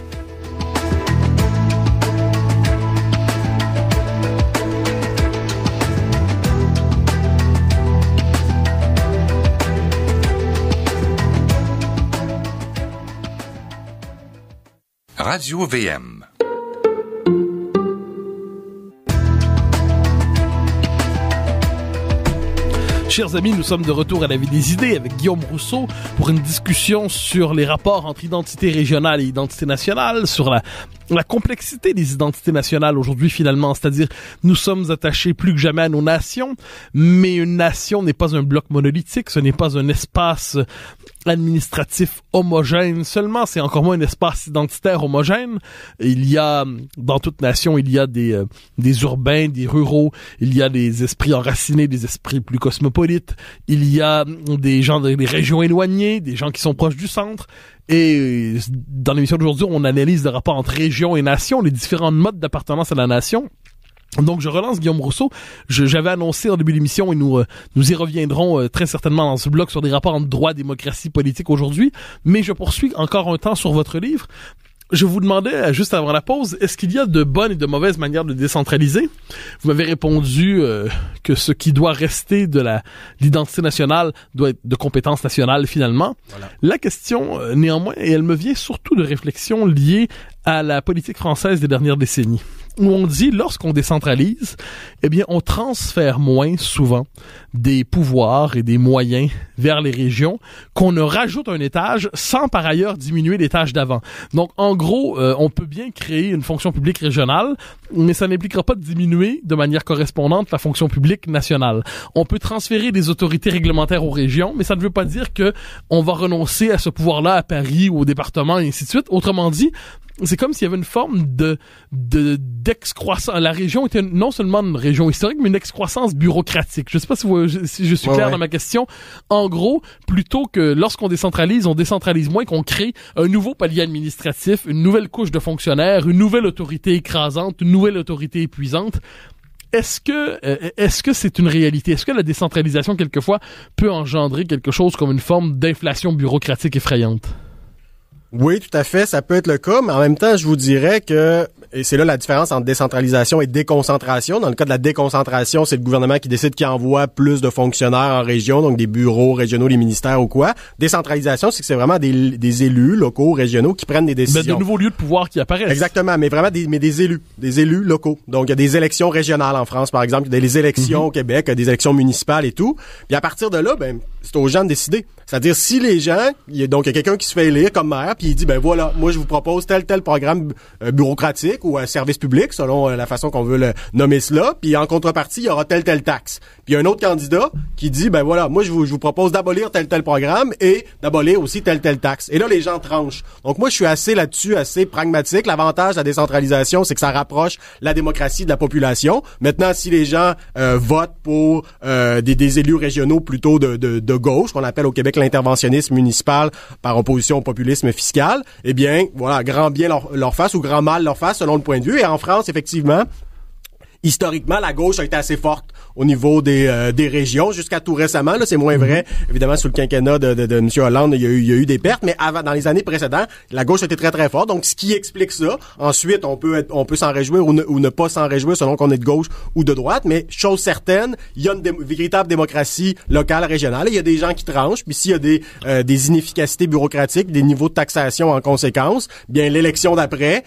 Radio VM. Chers amis, nous sommes de retour à la vie des idées avec Guillaume Rousseau pour une discussion sur les rapports entre identité régionale et identité nationale, sur la la complexité des identités nationales aujourd'hui finalement, c'est-à-dire nous sommes attachés plus que jamais à nos nations, mais une nation n'est pas un bloc monolithique, ce n'est pas un espace administratif homogène seulement, c'est encore moins un espace identitaire homogène. Il y a, dans toute nation, il y a des, euh, des urbains, des ruraux, il y a des esprits enracinés, des esprits plus cosmopolites, il y a des gens des régions éloignées, des gens qui sont proches du centre, et euh, dans l'émission d'aujourd'hui, on analyse le rapport entre région et nation, les différents modes d'appartenance à la nation. Donc je relance Guillaume Rousseau. J'avais annoncé en début d'émission et nous euh, nous y reviendrons euh, très certainement dans ce bloc sur des rapports entre droit, démocratie, politique aujourd'hui. Mais je poursuis encore un temps sur votre livre je vous demandais euh, juste avant la pause, est-ce qu'il y a de bonnes et de mauvaises manières de décentraliser Vous m'avez répondu euh, que ce qui doit rester de la l'identité nationale doit être de compétence nationale finalement. La question euh, néanmoins, et elle me vient surtout de réflexions liées à la politique française des dernières décennies où on dit lorsqu'on décentralise, eh bien on transfère moins souvent des pouvoirs et des moyens vers les régions qu'on ne rajoute un étage sans par ailleurs diminuer l'étage d'avant. Donc en gros, euh, on peut bien créer une fonction publique régionale, mais ça n'impliquera pas de diminuer de manière correspondante la fonction publique nationale. On peut transférer des autorités réglementaires aux régions, mais ça ne veut pas dire que on va renoncer à ce pouvoir-là à Paris ou au département et ainsi de suite. Autrement dit, c'est comme s'il y avait une forme de, de d'excroissance. La région était non seulement une région historique, mais une excroissance bureaucratique. Je sais pas si, je suis clair dans ma question. En gros, plutôt que lorsqu'on décentralise, on décentralise moins, qu'on crée un nouveau palier administratif, une nouvelle couche de fonctionnaires, une nouvelle autorité écrasante, une nouvelle autorité épuisante est-ce que euh, est-ce que c'est une réalité Est-ce que la décentralisation quelquefois peut engendrer quelque chose comme une forme d'inflation bureaucratique effrayante oui, tout à fait, ça peut être le cas, mais en même temps, je vous dirais que, et c'est là la différence entre décentralisation et déconcentration. Dans le cas de la déconcentration, c'est le gouvernement qui décide qui envoie plus de fonctionnaires en région, donc des bureaux régionaux, des ministères ou quoi. Décentralisation, c'est que c'est vraiment des, élus locaux, régionaux qui prennent des décisions. Mais de nouveaux lieux de pouvoir qui apparaissent. Exactement, mais vraiment des, mais des élus, des élus locaux. Donc, il y a des élections régionales en France, par exemple, il y des élections mhm. au Québec, des élections municipales et tout. Puis à partir de là, ben, c'est aux gens de décider. C'est-à-dire, si les gens, il y a, donc il y a quelqu'un qui se fait élire comme maire, puis il dit, ben voilà, moi je vous propose tel tel programme euh, bureaucratique ou un euh, service public, selon euh, la façon qu'on veut le nommer cela, puis en contrepartie, il y aura telle telle taxe. Puis il y a un autre candidat qui dit, ben voilà, moi je vous, je vous propose d'abolir tel tel programme et d'abolir aussi telle telle taxe. Et là, les gens tranchent. Donc moi, je suis assez là-dessus, assez pragmatique. L'avantage de la décentralisation, c'est que ça rapproche la démocratie de la population. Maintenant, si les gens votent pour des, élus régionaux plutôt de, de gauche, qu'on appelle au Québec l'interventionnisme municipal par opposition au populisme fiscal, eh bien, voilà, grand bien leur, leur face ou grand mal leur face selon le point de vue. Et en France, effectivement, historiquement, la gauche a été assez forte au niveau des, euh, des régions jusqu'à tout récemment. Là, c'est moins mhm. vrai. Évidemment, sous le quinquennat de, de, de M. Hollande, il y, a eu, il y, a eu, des pertes, mais avant, dans les années précédentes, la gauche était très, très forte. Donc, ce qui explique ça. Ensuite, on peut, on peut s'en réjouir ou ne, pas s'en réjouir selon qu'on est de gauche ou de droite. Mais chose certaine, il y a une véritable démocratie locale, régionale. Il y a des gens qui tranchent. Puis s'il y a des, euh, des inefficacités bureaucratiques, des niveaux de taxation en conséquence, bien, l'élection d'après,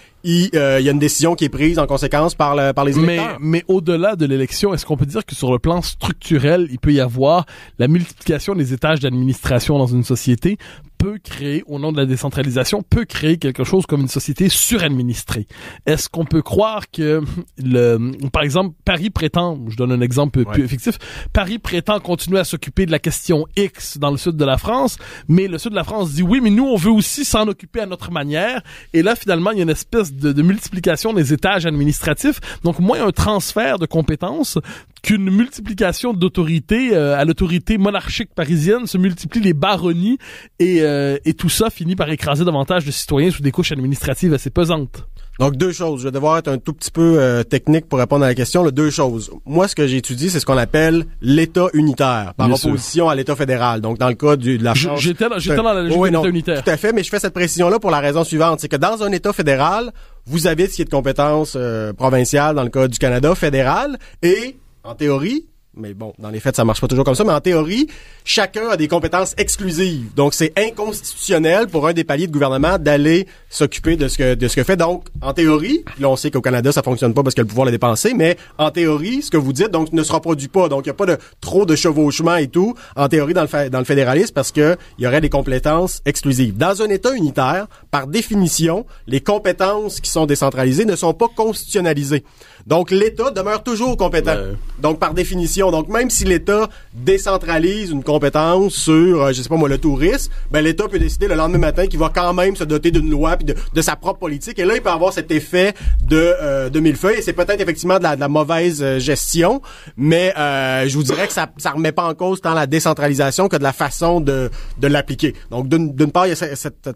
euh, il y a une décision qui est prise en conséquence par, les électeurs. Mais, mais au-delà de l'élection, est-ce qu'on peut dire que sur le plan structurel, il peut y avoir la multiplication des étages d'administration dans une société peut créer, au nom de la décentralisation, peut créer quelque chose comme une société suradministrée. Est-ce qu'on peut croire que, le, par exemple, Paris prétend, je donne un exemple plus effectif, Paris prétend continuer à s'occuper de la question X dans le sud de la France, mais le sud de la France dit oui, mais nous, on veut aussi s'en occuper à notre manière. Et là, finalement, il y a une espèce de, de multiplication des étages administratifs. Donc, moins un transfert de compétences qu'une multiplication d'autorités euh, à l'autorité monarchique parisienne se multiplie les baronnies et, euh, et tout ça finit par écraser davantage de citoyens sous des couches administratives assez pesantes. Donc deux choses, je vais devoir être un tout petit peu euh, technique pour répondre à la question. deux choses. Moi, ce que j'étudie, c'est ce qu'on appelle l'État unitaire, par opposition à l'État fédéral. Donc dans le cas du, de la France, j'étais dans, la logique unitaire. Tout à fait, mais je fais cette précision là pour la raison suivante, c'est que dans un État fédéral, vous avez ce qui est de compétence provinciale dans le cas du Canada fédéral et en théorie, mais bon, dans les faits, ça marche pas toujours comme ça, mais en théorie, chacun a des compétences exclusives. Donc, c'est inconstitutionnel pour un des paliers de gouvernement d'aller s'occuper de ce que, de ce que fait. Donc, en théorie, on sait qu'au Canada, ça fonctionne pas parce que le pouvoir l'a dépenser mais en théorie, ce que vous dites, donc, ne se reproduit pas. Donc, il n'y a pas de trop de chevauchement et tout, en théorie, dans le, dans le fédéralisme, parce que il y aurait des compétences exclusives. Dans un État unitaire, par définition, les compétences qui sont décentralisées ne sont pas constitutionnalisées. Donc, l'État demeure toujours compétent. Donc, par définition. Donc, même si l'État décentralise une compétence sur, euh, je sais pas moi, le tourisme, ben, l'État peut décider le lendemain matin qu'il va quand même se doter d'une loi puis de, sa propre politique. Et là, il peut avoir cet effet de, euh, de millefeuille. Et c'est peut-être effectivement de la, mauvaise euh, gestion, mais euh, je vous dirais que ça, ça remet pas en cause tant la décentralisation que de la façon de, de l'appliquer. Donc, d'une part, il y a cette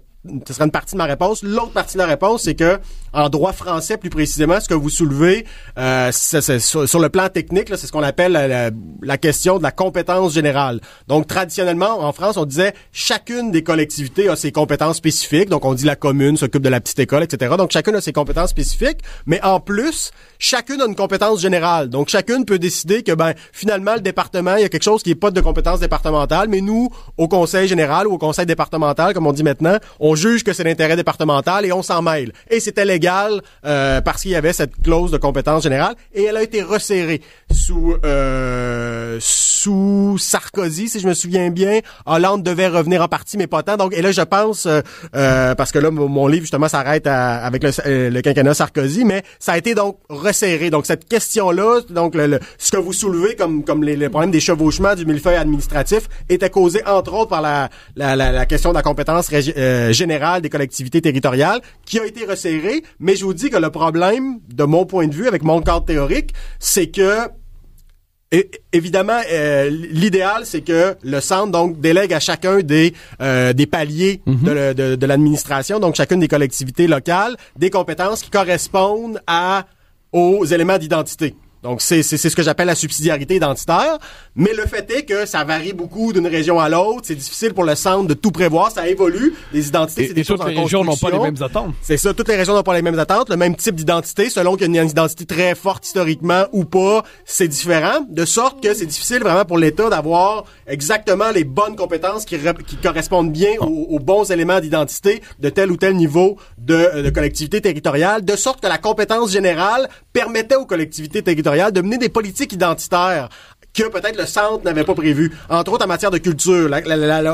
ce serait une partie de ma réponse. L'autre partie de la réponse, c'est que en droit français, plus précisément, ce que vous soulevez euh, sur, le plan technique, là, c'est ce qu'on appelle la, question de la compétence générale. Donc, traditionnellement, en France, on disait chacune des collectivités a ses compétences spécifiques. Donc, on dit la commune s'occupe de la petite école, etc. Donc, chacune a ses compétences spécifiques, mais en plus, chacune a une compétence générale. Donc, chacune peut décider que, ben, finalement, le département, il y a quelque chose qui est pas de compétence départementale, mais nous, au conseil général ou au conseil départemental, comme on dit maintenant, on on juge que c'est l'intérêt départemental et on s'en mêle. Et c'était légal euh, parce qu'il y avait cette clause de compétence générale et elle a été resserrée sous euh, sous Sarkozy, si je me souviens bien. Hollande devait revenir en partie, mais pas tant. Donc, et là, je pense, euh, parce que là, mon livre, justement, s'arrête avec le, quinquennat Sarkozy, mais ça a été donc resserré. Donc, cette question-là, donc le, ce que vous soulevez comme, comme les, problèmes des chevauchements du millefeuille administratif était causé, entre autres, par la, la, question de la compétence général des collectivités territoriales qui a été resserré. mais je vous dis que le problème, de mon point de vue, avec mon cadre théorique, c'est que évidemment, euh, l'idéal, c'est que le centre donc délègue à chacun des euh, des paliers mhm. de, de l'administration, donc chacune des collectivités locales, des compétences qui correspondent à aux éléments d'identité. Donc, c'est ce que j'appelle la subsidiarité identitaire. Mais le fait est que ça varie beaucoup d'une région à l'autre. C'est difficile pour le centre de tout prévoir. Ça évolue. Les identités, c'est des et toutes les régions n'ont pas les mêmes attentes. C'est ça. Toutes les régions n'ont pas les mêmes attentes. Le même type d'identité, selon qu'il y a une identité très forte historiquement ou pas, c'est différent. De sorte que c'est difficile vraiment pour l'État d'avoir exactement les bonnes compétences qui, qui correspondent bien ah. aux, bons éléments d'identité de tel ou tel niveau de, de collectivité territoriale. De sorte que la compétence générale permettait aux collectivités territoriales de mener des politiques identitaires que peut-être le centre n'avait pas prévu. Entre autres en matière de culture.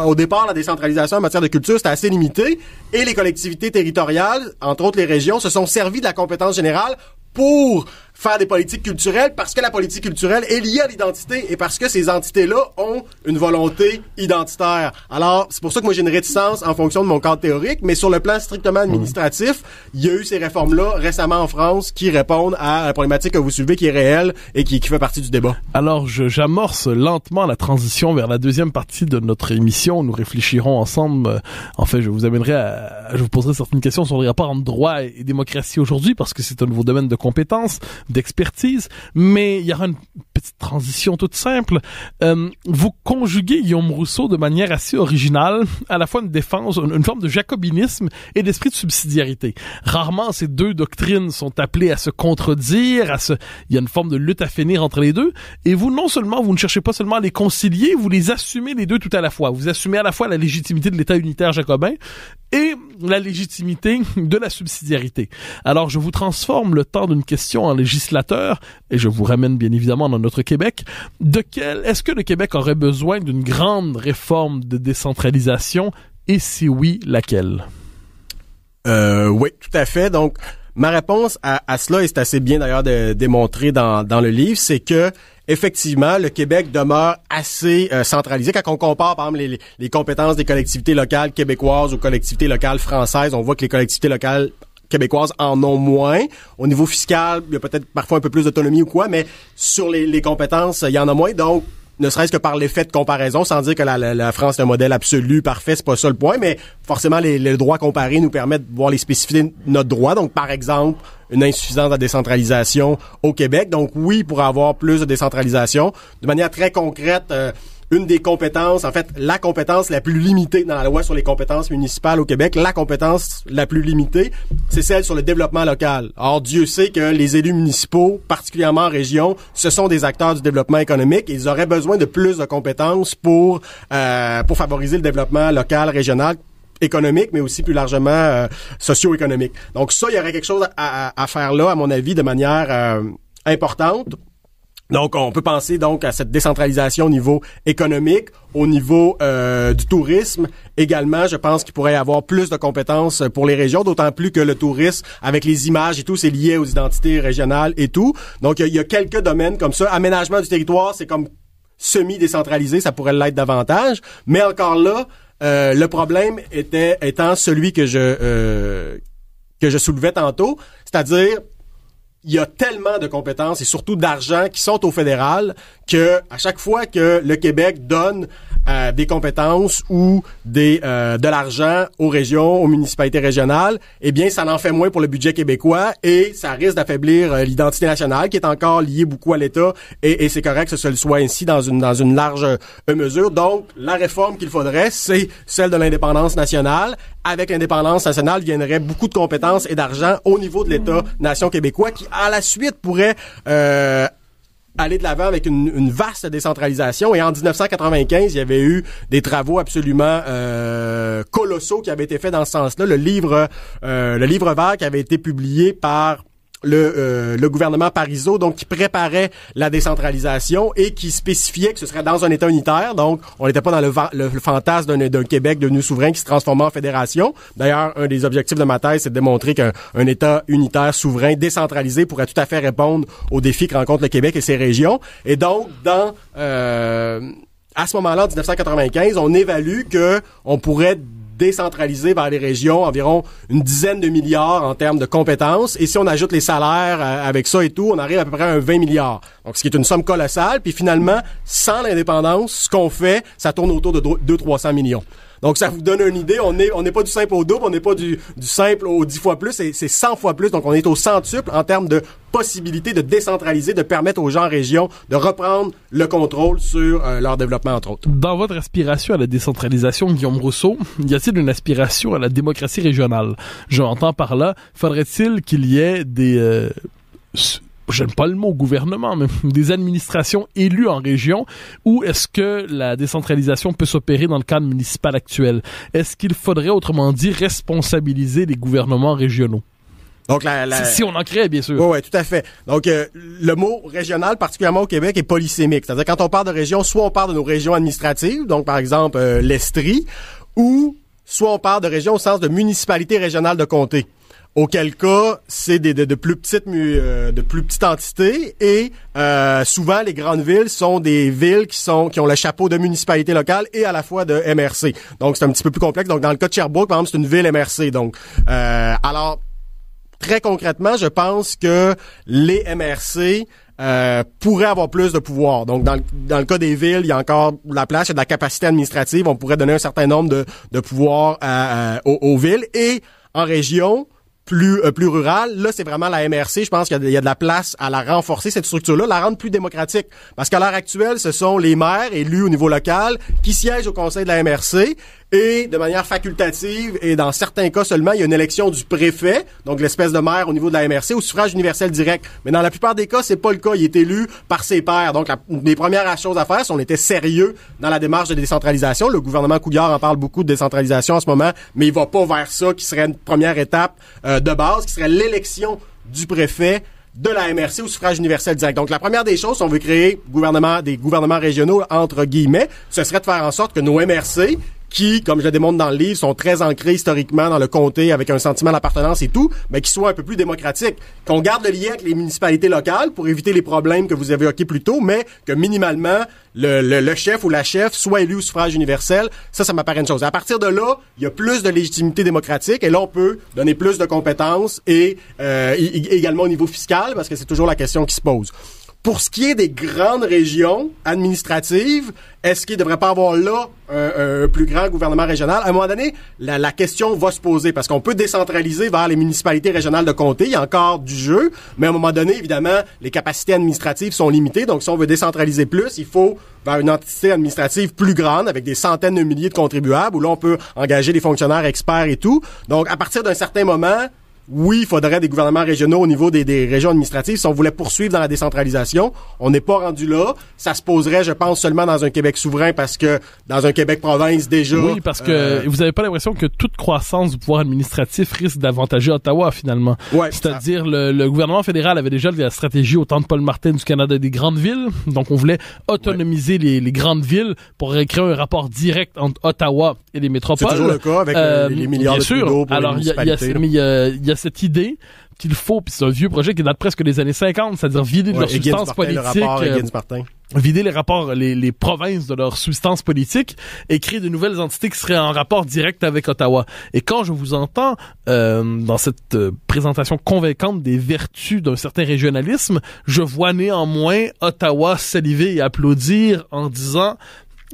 au départ, la décentralisation en matière de culture, c'était assez limité. Et les collectivités territoriales, entre autres les régions, se sont servies de la compétence générale pour faire des politiques culturelles parce que la politique culturelle est liée à l'identité et parce que ces entités-là ont une volonté identitaire. Alors, c'est pour ça que moi j'ai une réticence en fonction de mon cadre théorique, mais sur le plan strictement mhm. administratif, il y a eu ces réformes-là récemment en France qui répondent à la problématique que vous suivez qui est réelle et qui, qui fait partie du débat. Alors, j'amorce lentement la transition vers la deuxième partie de notre émission. Nous réfléchirons ensemble. Euh, en fait, je vous amènerai à, je vous poserai certaines questions sur le rapport entre droit et démocratie aujourd'hui parce que c'est un nouveau domaine de compétences d'expertise, mais il y aura une transition toute simple. Euh, vous conjuguez Guillaume Rousseau de manière assez originale, à la fois une défense, une, forme de jacobinisme et d'esprit de subsidiarité. Rarement ces deux doctrines sont appelées à se contredire, à se... il y a une forme de lutte à finir entre les deux. Et vous, non seulement vous ne cherchez pas seulement à les concilier, vous les assumez les deux tout à la fois. Vous assumez à la fois la légitimité de l'État unitaire jacobin et la légitimité de la subsidiarité. Alors je vous transforme le temps d'une question en législateur et je vous ramène bien évidemment dans notre Québec. De quel est-ce que le Québec aurait besoin d'une grande réforme de décentralisation et si oui, laquelle euh, Oui, tout à fait. Donc ma réponse à, cela et c'est assez bien d'ailleurs démontré dans, dans le livre, c'est que effectivement, le Québec demeure assez euh, centralisé. Quand on compare, par exemple, les, les, compétences des collectivités locales québécoises aux collectivités locales françaises, on voit que les collectivités locales québécoises en ont moins. Au niveau fiscal, il y a peut-être parfois un peu plus d'autonomie ou quoi, mais sur les, compétences, il y en a moins. Donc, ne serait-ce que par l'effet de comparaison, sans dire que la, France est un modèle absolu, parfait, c'est pas ça le point, mais forcément, les, droits comparés nous permettent de voir les spécificités de notre droit. Donc, par exemple, une insuffisance de la décentralisation au Québec. Donc, oui, pour avoir plus de décentralisation, de manière très concrète... Euh, une des compétences, en fait, la compétence la plus limitée dans la loi sur les compétences municipales au Québec, la compétence la plus limitée, c'est celle sur le développement local. Or, Dieu sait que les élus municipaux, particulièrement en région, ce sont des acteurs du développement économique ils auraient besoin de plus de compétences pour, euh, pour favoriser le développement local, régional, économique, mais aussi plus largement euh, socio-économique. Donc ça, il y aurait quelque chose à, faire là, à mon avis, de manière euh, importante. Donc, on peut penser donc à cette décentralisation au niveau économique, au niveau euh, du tourisme également. Je pense qu'il pourrait y avoir plus de compétences pour les régions, d'autant plus que le tourisme, avec les images et tout, c'est lié aux identités régionales et tout. Donc, il y, a quelques domaines comme ça. Aménagement du territoire, c'est comme semi-décentralisé, ça pourrait l'être davantage. Mais encore là, euh, le problème était étant celui que je euh, que je soulevais tantôt, c'est-à-dire il y a tellement de compétences et surtout d'argent qui sont au fédéral que à chaque fois que le Québec donne des compétences ou des euh, de l'argent aux régions, aux municipalités régionales, eh bien, ça n'en fait moins pour le budget québécois et ça risque d'affaiblir euh, l'identité nationale qui est encore liée beaucoup à l'État et, et c'est correct que ce soit ainsi dans une dans une large euh, mesure. Donc, la réforme qu'il faudrait, c'est celle de l'indépendance nationale. Avec l'indépendance nationale viendrait beaucoup de compétences et d'argent au niveau de l'État-nation québécois qui, à la suite, pourrait aller de l'avant avec une, vaste décentralisation. Et en 1995, il y avait eu des travaux absolument euh, colossaux qui avaient été faits dans ce sens-là. Le livre, euh, le livre vert qui avait été publié par le, euh, le gouvernement pariso donc qui préparait la décentralisation et qui spécifiait que ce serait dans un État unitaire. Donc, on n'était pas dans le, fantasme d'un Québec devenu souverain qui se transformait en fédération. D'ailleurs, un des objectifs de ma thèse, c'est de démontrer qu'un État unitaire, souverain, décentralisé, pourrait tout à fait répondre aux défis que rencontrent le Québec et ses régions. Et donc, dans... Euh, à ce moment-là, en 1995, on évalue que on pourrait décentralisé vers les régions, environ une dizaine de milliards en termes de compétences. Et si on ajoute les salaires euh, avec ça et tout, on arrive à peu près à un 20 milliards. Donc, ce qui est une somme colossale. Puis finalement, sans l'indépendance, ce qu'on fait, ça tourne autour de 200-300 millions. Donc, ça vous donne une idée. On n'est on pas du simple au double, on n'est pas du, simple au dix fois plus, c'est 100 fois plus. Donc, on est au centuple en termes de possibilité de décentraliser, de permettre aux gens région de reprendre le contrôle sur euh, leur développement, entre autres. Dans votre aspiration à la décentralisation, Guillaume Rousseau, y a-t-il une aspiration à la démocratie régionale? J'entends par là, faudrait-il qu'il y ait des... Euh, j'aime pas le mot gouvernement, mais des administrations élues en région, où est-ce que la décentralisation peut s'opérer dans le cadre municipal actuel? Est-ce qu'il faudrait, autrement dit, responsabiliser les gouvernements régionaux? Donc Si, on en crée, bien sûr. Oui, ouais, tout à fait. Donc euh, le mot régional, particulièrement au Québec, est polysémique. C'est-à-dire quand on parle de région, soit on parle de nos régions administratives, donc par exemple euh, l'Estrie, ou soit on parle de région au sens de municipalité régionale de comté. Auquel cas, c'est des, de, plus petites euh, de plus petites entités et euh, souvent les grandes villes sont des villes qui sont qui ont le chapeau de municipalité locale et à la fois de MRC. Donc c'est un petit peu plus complexe. Donc dans le cas de Sherbrooke, par exemple, c'est une ville MRC. Donc euh, alors très concrètement, je pense que les MRC euh, avoir plus de pouvoir. Donc, dans le, dans le cas des villes, il y a encore de la place, il y a de la capacité administrative. On pourrait donner un certain nombre de, de pouvoirs aux, aux, villes. Et en région, plus euh, plus rural. Là, c'est vraiment la MRC. Je pense qu'il y, y, a de la place à la renforcer cette structure-là, la rendre plus démocratique. Parce qu'à l'heure actuelle, ce sont les maires élus au niveau local qui siègent au conseil de la MRC et de manière facultative, et dans certains cas seulement, il y a une élection du préfet, donc l'espèce de maire au niveau de la MRC, au suffrage universel direct. Mais dans la plupart des cas, c'est pas le cas. Il est élu par ses pairs. Donc, les premières choses à faire, si on était sérieux dans la démarche de décentralisation, le gouvernement Couillard en parle beaucoup de décentralisation en ce moment, mais il va pas vers ça, qui serait une première étape euh, de base, qui serait l'élection du préfet de la MRC au suffrage universel direct. Donc, la première des choses, si on veut créer gouvernement, des gouvernements régionaux, entre guillemets, ce serait de faire en sorte que nos MRC, qui, comme je le démontre dans le livre, sont très ancrés historiquement dans le comté avec un sentiment d'appartenance et tout, mais qui soient un peu plus démocratiques. Qu'on garde le lien avec les municipalités locales pour éviter les problèmes que vous avez évoqués plus tôt, mais que minimalement, le, chef ou la chef soit élu au suffrage universel, ça, ça m'apparaît une chose. À partir de là, il y a plus de légitimité démocratique et là, on peut donner plus de compétences et euh, également au niveau fiscal parce que c'est toujours la question qui se pose. Pour ce qui est des grandes régions administratives, est-ce qu'il ne devrait pas avoir là un, plus grand gouvernement régional? À un moment donné, la, la question va se poser parce qu'on peut décentraliser vers les municipalités régionales de comté. Il y a encore du jeu, mais à un moment donné, évidemment, les capacités administratives sont limitées. Donc, si on veut décentraliser plus, il faut vers une entité administrative plus grande avec des centaines de milliers de contribuables où là, on peut engager des fonctionnaires experts et tout. Donc, à partir d'un certain moment, oui, il faudrait des gouvernements régionaux au niveau des, régions administratives si on voulait poursuivre dans la décentralisation. On n'est pas rendu là. Ça se poserait, je pense, seulement dans un Québec souverain parce que dans un Québec province déjà. Oui, parce que euh, vous n'avez pas l'impression que toute croissance du pouvoir administratif risque d'avantager Ottawa finalement. Ouais, C'est-à-dire le, gouvernement fédéral avait déjà la stratégie au temps de Paul Martin du Canada des grandes villes, donc on voulait autonomiser les, grandes villes pour créer un rapport direct entre Ottawa et les métropoles. C'est toujours le cas avec euh, les euh, milliards Pour Alors il cette idée qu'il faut, puis c'est un vieux projet qui date presque des années 50, c'est-à-dire vider de leur substance politique. Euh, vider les rapports, les, provinces de leur substance politique et créer de nouvelles entités qui seraient en rapport direct avec Ottawa. Et quand je vous entends euh, dans cette euh, présentation convaincante des vertus d'un certain régionalisme, je vois néanmoins Ottawa saliver et applaudir en disant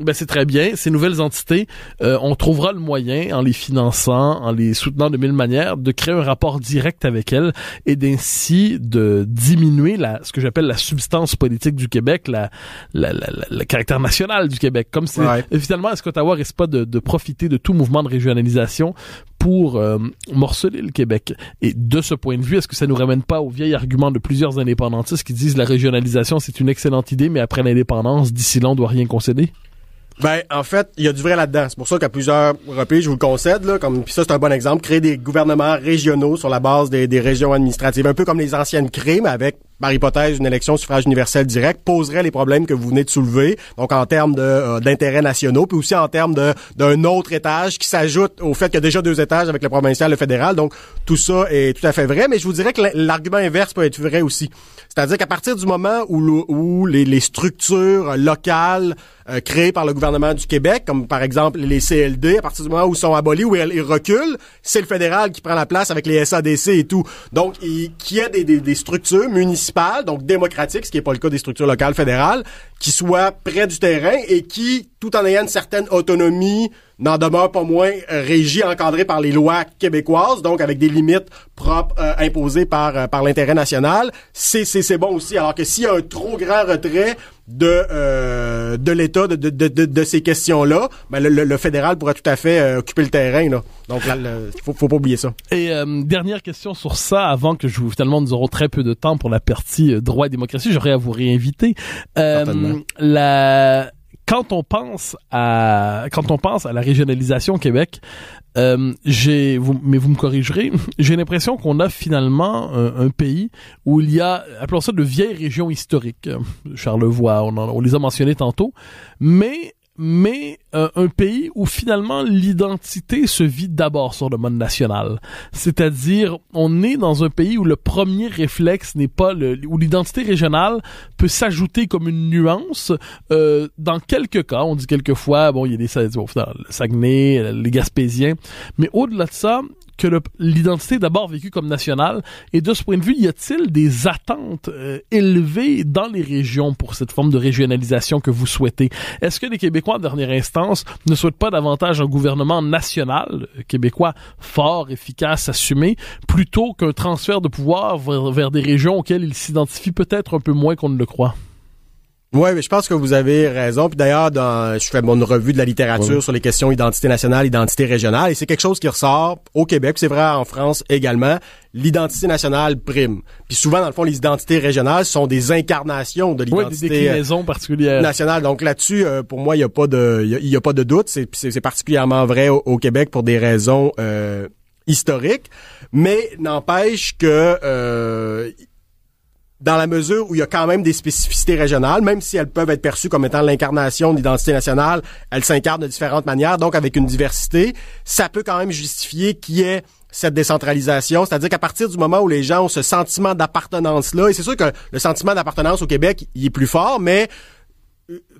ben c'est très bien. Ces nouvelles entités, euh, on trouvera le moyen, en les finançant, en les soutenant de mille manières, de créer un rapport direct avec elles et d'ainsi de diminuer la, ce que j'appelle la substance politique du Québec, la, le caractère national du Québec. Comme finalement, est-ce qu'Ottawa risque pas de, profiter de tout mouvement de régionalisation pour euh, morceler le Québec. Et de ce point de vue, est-ce que ça nous ramène pas au vieil argument de plusieurs indépendantistes qui disent la régionalisation c'est une excellente idée, mais après l'indépendance, d'ici là on doit rien concéder? Ben, en fait, il y a du vrai là-dedans. C'est pour ça qu'à plusieurs reprises, je vous le concède, là, comme ça, c'est un bon exemple, créer des gouvernements régionaux sur la base des, des régions administratives, un peu comme les anciennes crées, mais avec par hypothèse, une élection suffrage universel direct poserait les problèmes que vous venez de soulever, donc en termes euh, d'intérêts nationaux, puis aussi en termes d'un autre étage qui s'ajoute au fait qu'il y a déjà deux étages avec le provincial et le fédéral. Donc, tout ça est tout à fait vrai, mais je vous dirais que l'argument inverse peut être vrai aussi. C'est-à-dire qu'à partir du moment où, où les, les, structures locales euh, créées par le gouvernement du Québec, comme par exemple les CLD, à partir du moment où ils sont abolis, où ils, reculent, c'est le fédéral qui prend la place avec les SADC et tout. Donc, il, qui a des, des structures municipales donc démocratique, ce qui n'est pas le cas des structures locales fédérales, qui soient près du terrain et qui tout en ayant une certaine autonomie, n'en demeure pas moins euh, régie, encadrée par les lois québécoises, donc avec des limites propres euh, imposées par euh, par l'intérêt national. C'est c'est bon aussi. Alors que s'il y a un trop grand retrait de de l'État de, de, de, de, ces questions-là, ben le, fédéral pourrait tout à fait occuper le terrain. Là. Donc là, faut, faut pas oublier ça. Et dernière question sur ça, avant que je vous finalement nous aurons très peu de temps pour la partie droit et démocratie, j'aurais à vous réinviter. la quand on pense à quand on pense à la régionalisation au Québec, euh, j'ai mais vous me corrigerez, j'ai l'impression qu'on a finalement un, pays où il y a appelons ça de vieilles régions historiques. Charlevoix, on, on les a mentionnées tantôt, mais mais euh, un pays où finalement l'identité se vit d'abord sur le mode national. C'est-à-dire, on est dans un pays où le premier réflexe n'est pas le, où l'identité régionale peut s'ajouter comme une nuance. Euh, dans quelques cas, on dit quelquefois, bon, il y a des, bon, Saguenay, les Gaspésiens, mais au-delà de ça, que l'identité est d'abord vécue comme nationale. Et de ce point de vue, y a-t-il des attentes euh, élevées dans les régions pour cette forme de régionalisation que vous souhaitez? Est-ce que les Québécois, en dernière instance, ne souhaitent pas davantage un gouvernement national euh, québécois fort, efficace, assumé, plutôt qu'un transfert de pouvoir vers des régions auxquelles ils s'identifient peut-être un peu moins qu'on ne le croit? Oui, mais je pense que vous avez raison. Puis d'ailleurs, dans, je fais mon revue de la littérature sur les questions identité nationale, identité régionale, et c'est quelque chose qui ressort au Québec, c'est vrai en France également. L'identité nationale prime. Puis souvent, dans le fond, les identités régionales sont des incarnations de l'identité euh, nationale. Donc là-dessus, euh, pour moi, il n'y a pas de, il y, a pas de doute. C'est, particulièrement vrai au, Québec pour des raisons. Euh, mais n'empêche que euh, dans la mesure où il y a quand même des spécificités régionales, même si elles peuvent être perçues comme étant l'incarnation de l'identité nationale, elles s'incarnent de différentes manières, donc avec une diversité, ça peut quand même justifier qui est cette décentralisation, c'est-à-dire qu'à partir du moment où les gens ont ce sentiment d'appartenance-là, et c'est sûr que le sentiment d'appartenance au Québec, il est plus fort, mais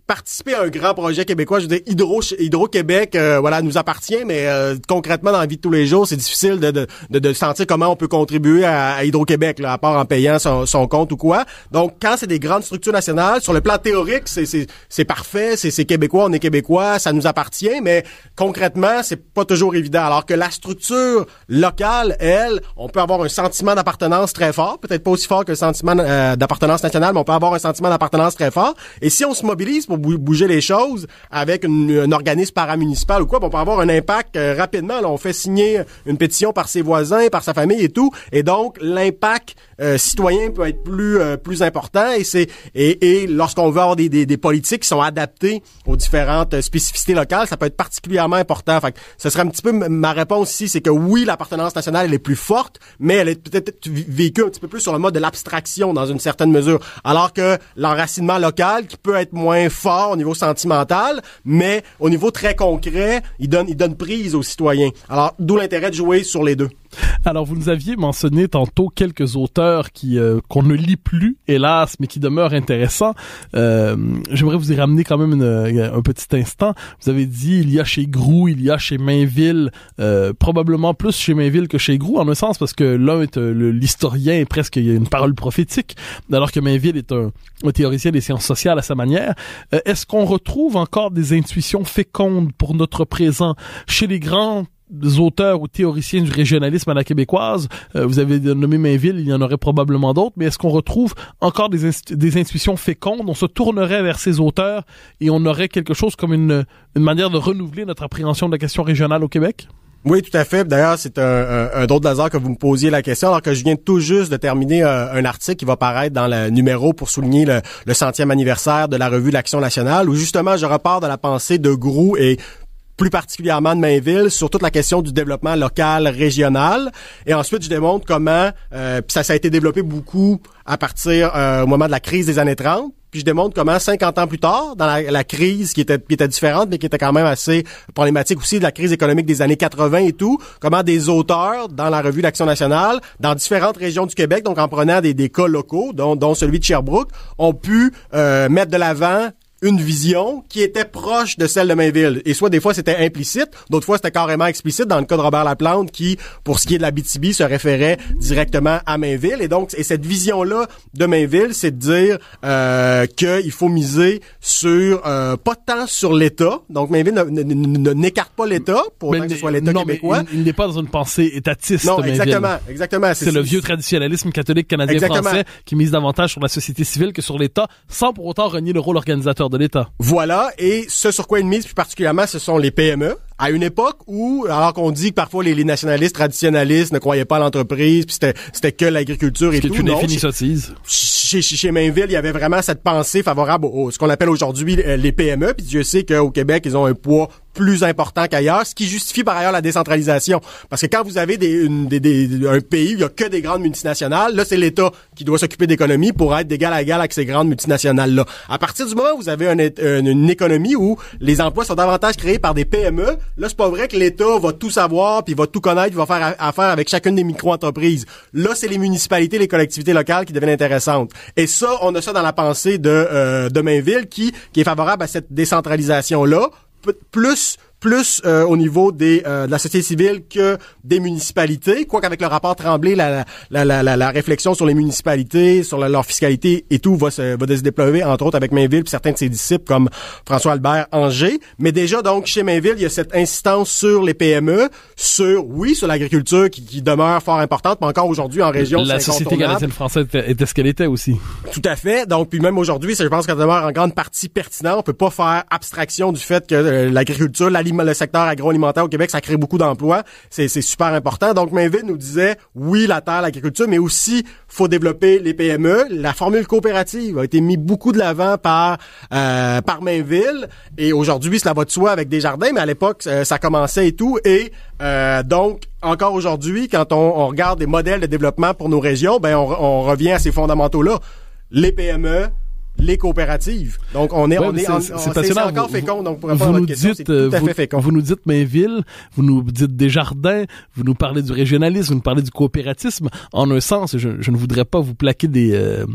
participer à un grand projet québécois. Je veux dire, Hydro, Hydro-Québec, euh, voilà, nous appartient, mais euh, concrètement, dans la vie de tous les jours, c'est difficile de, de, de, de, sentir comment on peut contribuer à, Hydro-Québec, à part en payant son, son, compte ou quoi. Donc, quand c'est des grandes structures nationales, sur le plan théorique, c'est, parfait, c'est, c'est québécois, on est québécois, ça nous appartient, mais concrètement, c'est pas toujours évident. Alors que la structure locale, elle, on peut avoir un sentiment d'appartenance très fort, peut-être pas aussi fort que le sentiment euh, d'appartenance nationale, mais on peut avoir un sentiment d'appartenance très fort. Et si on se mobilise, pour bouger les choses avec une, un organisme paramunicipal ou quoi, pour peut avoir un impact euh, rapidement. Là, on fait signer une pétition par ses voisins, par sa famille et tout, et donc l'impact euh, citoyen peut être plus euh, plus important. Et c'est et, et lorsqu'on veut avoir des, des, politiques qui sont adaptées aux différentes spécificités locales, ça peut être particulièrement important. Fait ce serait un petit peu ma réponse ici, c'est que oui, l'appartenance nationale elle est plus forte, mais elle est peut-être vécue un petit peu plus sur le mode de l'abstraction dans une certaine mesure, alors que l'enracinement local qui peut être moins fort au niveau sentimental, mais au niveau très concret, il donne, il donne prise aux citoyens. Alors, d'où l'intérêt de jouer sur les deux. Alors, vous nous aviez mentionné tantôt quelques auteurs qui euh, qu'on ne lit plus, hélas, mais qui demeurent intéressants. Euh, j'aimerais vous y ramener quand même euh, un petit instant. Vous avez dit il y a chez Grou, il y a chez Mainville, probablement plus chez Mainville que chez Grou, en un sens parce que l'un est l'historien et presque il y a une parole prophétique, alors que Mainville est un théoricien des sciences sociales à sa manière. Est-ce qu'on retrouve encore des intuitions fécondes pour notre présent chez les grands auteurs ou théoriciens du régionalisme à la québécoise. Euh, vous avez nommé Mainville, il y en aurait probablement d'autres, mais est-ce qu'on retrouve encore des, des, intuitions fécondes? On se tournerait vers ces auteurs et on aurait quelque chose comme une, une manière de renouveler notre appréhension de la question régionale au Québec? Oui, tout à fait. D'ailleurs, c'est un, un, un hasard que vous me posiez la question, alors que je viens tout juste de terminer euh, un, article qui va paraître dans le numéro pour souligner le, centième anniversaire de la revue L'Action nationale, où justement je repars de la pensée de Grou et plus particulièrement de Mainville, sur toute la question du développement local, régional. Et ensuite, je démontre comment euh, ça, ça a été développé beaucoup à partir euh, au moment de la crise des années 30. Puis je démontre comment 50 ans plus tard, dans la, la crise qui était, qui était différente, mais qui était quand même assez problématique aussi de la crise économique des années 80 et tout, comment des auteurs dans la revue d'Action nationale, dans différentes régions du Québec, donc en prenant des, des cas locaux, dont, dont celui de Sherbrooke, ont pu euh, mettre de l'avant une vision qui était proche de celle de Mainville. Et soit des fois c'était implicite, d'autres fois c'était carrément explicite dans le cas de Robert Laplante qui, pour ce qui est de la BTB, se référait directement à Mainville. Et donc, et cette vision-là de Mainville, c'est de dire euh, qu'il faut miser sur, euh, pas tant sur l'État, donc Mainville n'écarte pas l'État, pour autant que ce soit l'État québécois. il, il n'est pas dans une pensée étatiste, Non, exactement, exactement. C'est le vieux traditionnalisme catholique canadien-français qui mise davantage sur la société civile que sur l'État, sans pour autant renier le rôle organisateur de Voilà, et ce sur quoi ils mise plus particulièrement, ce sont les PME. À une époque où, alors qu'on dit que parfois les, nationalistes traditionnalistes ne croyaient pas à l'entreprise, puis c'était que l'agriculture et tout. C'est une définition chez, chez Mainville, il y avait vraiment cette pensée favorable au, ce qu'on appelle aujourd'hui euh, les PME. Puis Dieu sait qu'au Québec, ils ont un poids plus important qu'ailleurs, ce qui justifie par ailleurs la décentralisation. Parce que quand vous avez des, une, des, un pays où il n'y a que des grandes multinationales, là, c'est l'État qui doit s'occuper d'économie pour être d'égal à égal avec ces grandes multinationales-là. À partir du moment où vous avez une, une, économie où les emplois sont davantage créés par des PME, là, c'est pas vrai que l'État va tout savoir, puis va tout connaître, va faire affaire avec chacune des micro-entreprises. Là, c'est les municipalités, les collectivités locales qui deviennent intéressantes. Et ça, on a ça dans la pensée de euh, Mainville qui qui est favorable à cette décentralisation là, plus plus euh, au niveau des, euh, de la société civile que des municipalités, quoi qu'avec le rapport Tremblay, la, la, la, la, réflexion sur les municipalités, sur leur fiscalité et tout va se, va se déployer, entre autres avec Mainville et certains de ses disciples comme François-Albert Angers Mais déjà, donc, chez Mainville, il y a cette insistance sur les PME, sur, oui, sur l'agriculture qui, demeure fort importante, mais encore aujourd'hui en région, La société canadienne française était ce qu'elle était aussi. Tout à fait. Donc, puis même aujourd'hui, je pense qu'elle demeure en grande partie pertinente. On peut pas faire abstraction du fait que euh, l'agriculture, l'agriculture, le secteur agroalimentaire au Québec, ça crée beaucoup d'emplois. C'est super important. Donc, Mainville nous disait, oui, la terre, l'agriculture, mais aussi, faut développer les PME. La formule coopérative a été mise beaucoup de l'avant par, euh, par Mainville. Et aujourd'hui, cela va de soi avec des jardins. mais à l'époque, euh, ça commençait et tout. Et euh, donc, encore aujourd'hui, quand on, regarde des modèles de développement pour nos régions, ben on, on revient à ces fondamentaux-là. Les PME, les coopératives. Donc, on est, on est, c'est, encore vous, fécond. Donc, pour répondre à votre question, c'est tout à fait fécond. Vous nous dites Mainville, vous nous dites des jardins, vous nous parlez du régionalisme, vous nous parlez du coopératisme. En un sens, je, ne voudrais pas vous plaquer des, euh,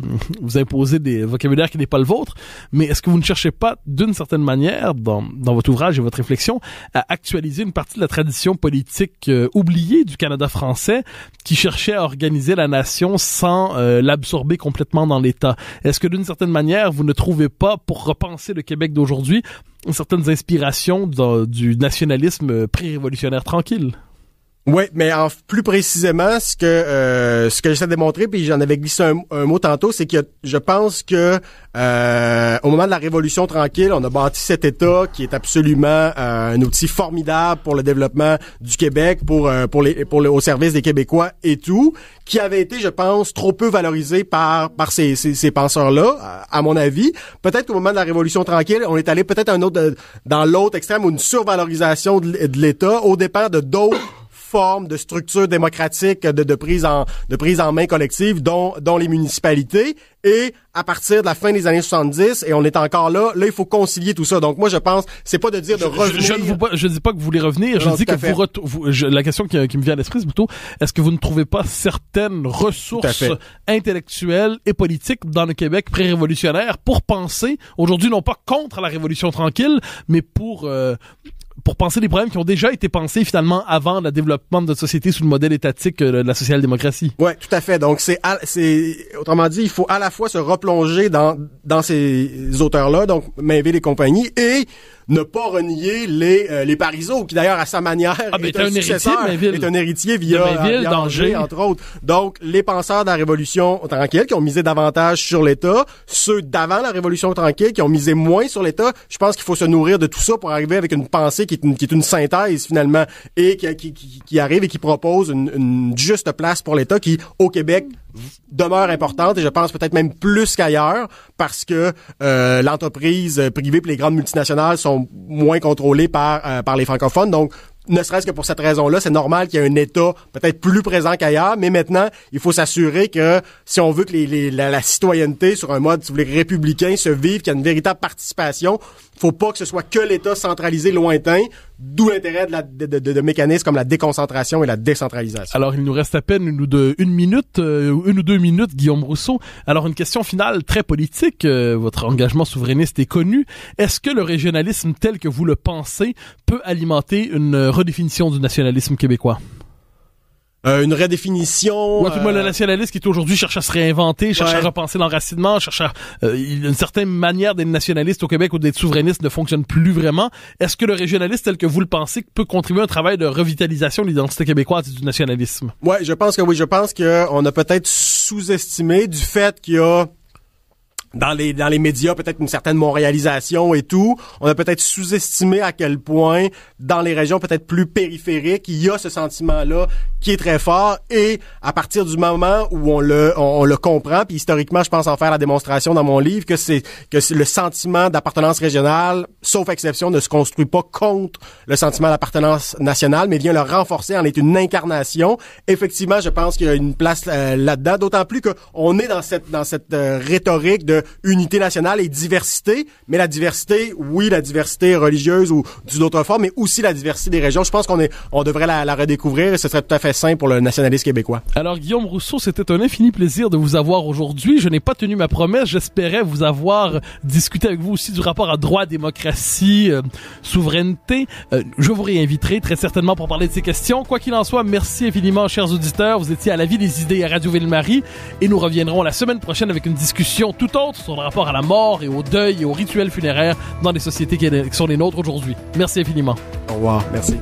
vous imposer des vocabulaires qui n'est pas le vôtre, mais est-ce que vous ne cherchez pas, d'une certaine manière, dans, dans votre ouvrage et votre réflexion, à actualiser une partie de la tradition politique euh, oubliée du Canada français qui cherchait à organiser la nation sans euh, l'absorber complètement dans l'État? Est-ce que, d'une certaine manière, vous ne trouvez pas, pour repenser le Québec d'aujourd'hui, certaines inspirations du nationalisme euh, pré-révolutionnaire tranquille? Oui, mais en plus précisément, ce que euh, ce que j'essaie de démontrer, puis j'en avais glissé un, mot tantôt, c'est que je pense que euh, au moment de la Révolution tranquille, on a bâti cet État qui est absolument euh, un outil formidable pour le développement du Québec, pour euh, pour les pour le, au service des Québécois et tout, qui avait été, je pense, trop peu valorisé par par ces, ces, penseurs-là, à mon avis. Peut-être qu'au moment de la Révolution tranquille, on est allé peut-être un autre dans l'autre extrême une survalorisation de l'État au départ de d'autres forme de structure démocratique de, prise, en, de prise en main collective, dont, dont les municipalités. Et à partir de la fin des années 70, et on est encore là, là, il faut concilier tout ça. Donc moi, je pense, c'est pas de dire de revenir... Je, ne vous, je dis pas que vous voulez revenir, je dis que vous, La question qui, me vient à l'esprit, c'est plutôt, est-ce que vous ne trouvez pas certaines ressources intellectuelles et politiques dans le Québec pré-révolutionnaire pour penser, aujourd'hui, non pas contre la Révolution tranquille, mais pour... Euh, pour penser des problèmes qui ont déjà été pensés finalement avant le développement de notre société sous le modèle étatique euh, de la social-démocratie. Ouais, tout à fait. Donc, c'est, c'est autrement dit, il faut à la fois se replonger dans, dans ces auteurs-là, donc Mainville et compagnie, et ne pas renier les, euh, les qui d'ailleurs, à sa manière, ah, est, un, est un héritier via, entre autres. Donc, les penseurs de la Révolution tranquille qui ont misé davantage sur l'État, ceux d'avant la Révolution tranquille qui ont misé moins sur l'État, je pense qu'il faut se nourrir de tout ça pour arriver avec une pensée qui est une, synthèse, finalement, et qui, arrive et qui propose une, une juste place pour l'État qui, au Québec, demeure importante et je pense peut-être même plus qu'ailleurs parce que euh, l'entreprise privée et les grandes multinationales sont moins contrôlées par euh, par les francophones donc ne serait-ce que pour cette raison-là, c'est normal qu'il y ait un État peut-être plus présent qu'ailleurs, mais maintenant, il faut s'assurer que si on veut que les, la, citoyenneté sur un mode, si vous voulez, républicain se vive, qu'il y a une véritable participation, faut pas que ce soit que l'État centralisé lointain, d'où l'intérêt de, de, mécanismes comme la déconcentration et la décentralisation. Alors, il nous reste à peine une ou deux, une minute, euh, une ou deux minutes, Guillaume Rousseau. Alors, une question finale très politique. Euh, votre engagement souverainiste est connu. Est-ce que le régionalisme tel que vous le pensez peut alimenter une euh, redéfinition du nationalisme québécois? Euh, une redéfinition. Ouais, le euh, nationaliste qui est aujourd'hui cherche à se réinventer, cherche à repenser l'enracinement, cherche à euh, une certaine manière d'être nationaliste au Québec ou d'être souverainiste ne fonctionne plus vraiment. Est-ce que le régionaliste tel que vous le pensez peut contribuer à un travail de revitalisation de l'identité québécoise et du nationalisme Ouais, je pense que oui, je pense que on a peut-être sous-estimé du fait qu'il y a dans les dans les médias peut-être une certaine montréalisation et tout. On a peut-être sous-estimé à quel point dans les régions peut-être plus périphériques, il y a ce sentiment-là qui est très fort et à partir du moment où on le on, le comprend puis historiquement, je pense en faire la démonstration dans mon livre que c'est que le sentiment d'appartenance régionale, sauf exception, ne se construit pas contre le sentiment d'appartenance nationale, mais vient le renforcer en est une incarnation. Effectivement, je pense qu'il y a une place euh, là-dedans, d'autant plus qu'on est dans cette dans cette euh, rhétorique de unité nationale et diversité, mais la diversité, oui, la diversité religieuse ou d'une autre forme, mais aussi la diversité des régions. Je pense qu'on est, on devrait la, redécouvrir et ce serait tout à fait sain pour le nationaliste québécois. Alors, Guillaume Rousseau, c'était un infini plaisir de vous avoir aujourd'hui. Je n'ai pas tenu ma promesse. J'espérais vous avoir discuté avec vous aussi du rapport à droit, démocratie, euh, souveraineté. Euh, je vous réinviterai très certainement pour parler de ces questions. Quoi qu'il en soit, merci infiniment, chers auditeurs. Vous étiez à la vie des idées à Radio Ville-Marie et nous reviendrons la semaine prochaine avec une discussion tout autre son rapport à la mort et au deuil et aux rituels funéraires dans les sociétés qui sont les nôtres aujourd'hui. Merci infiniment. Au revoir. Merci.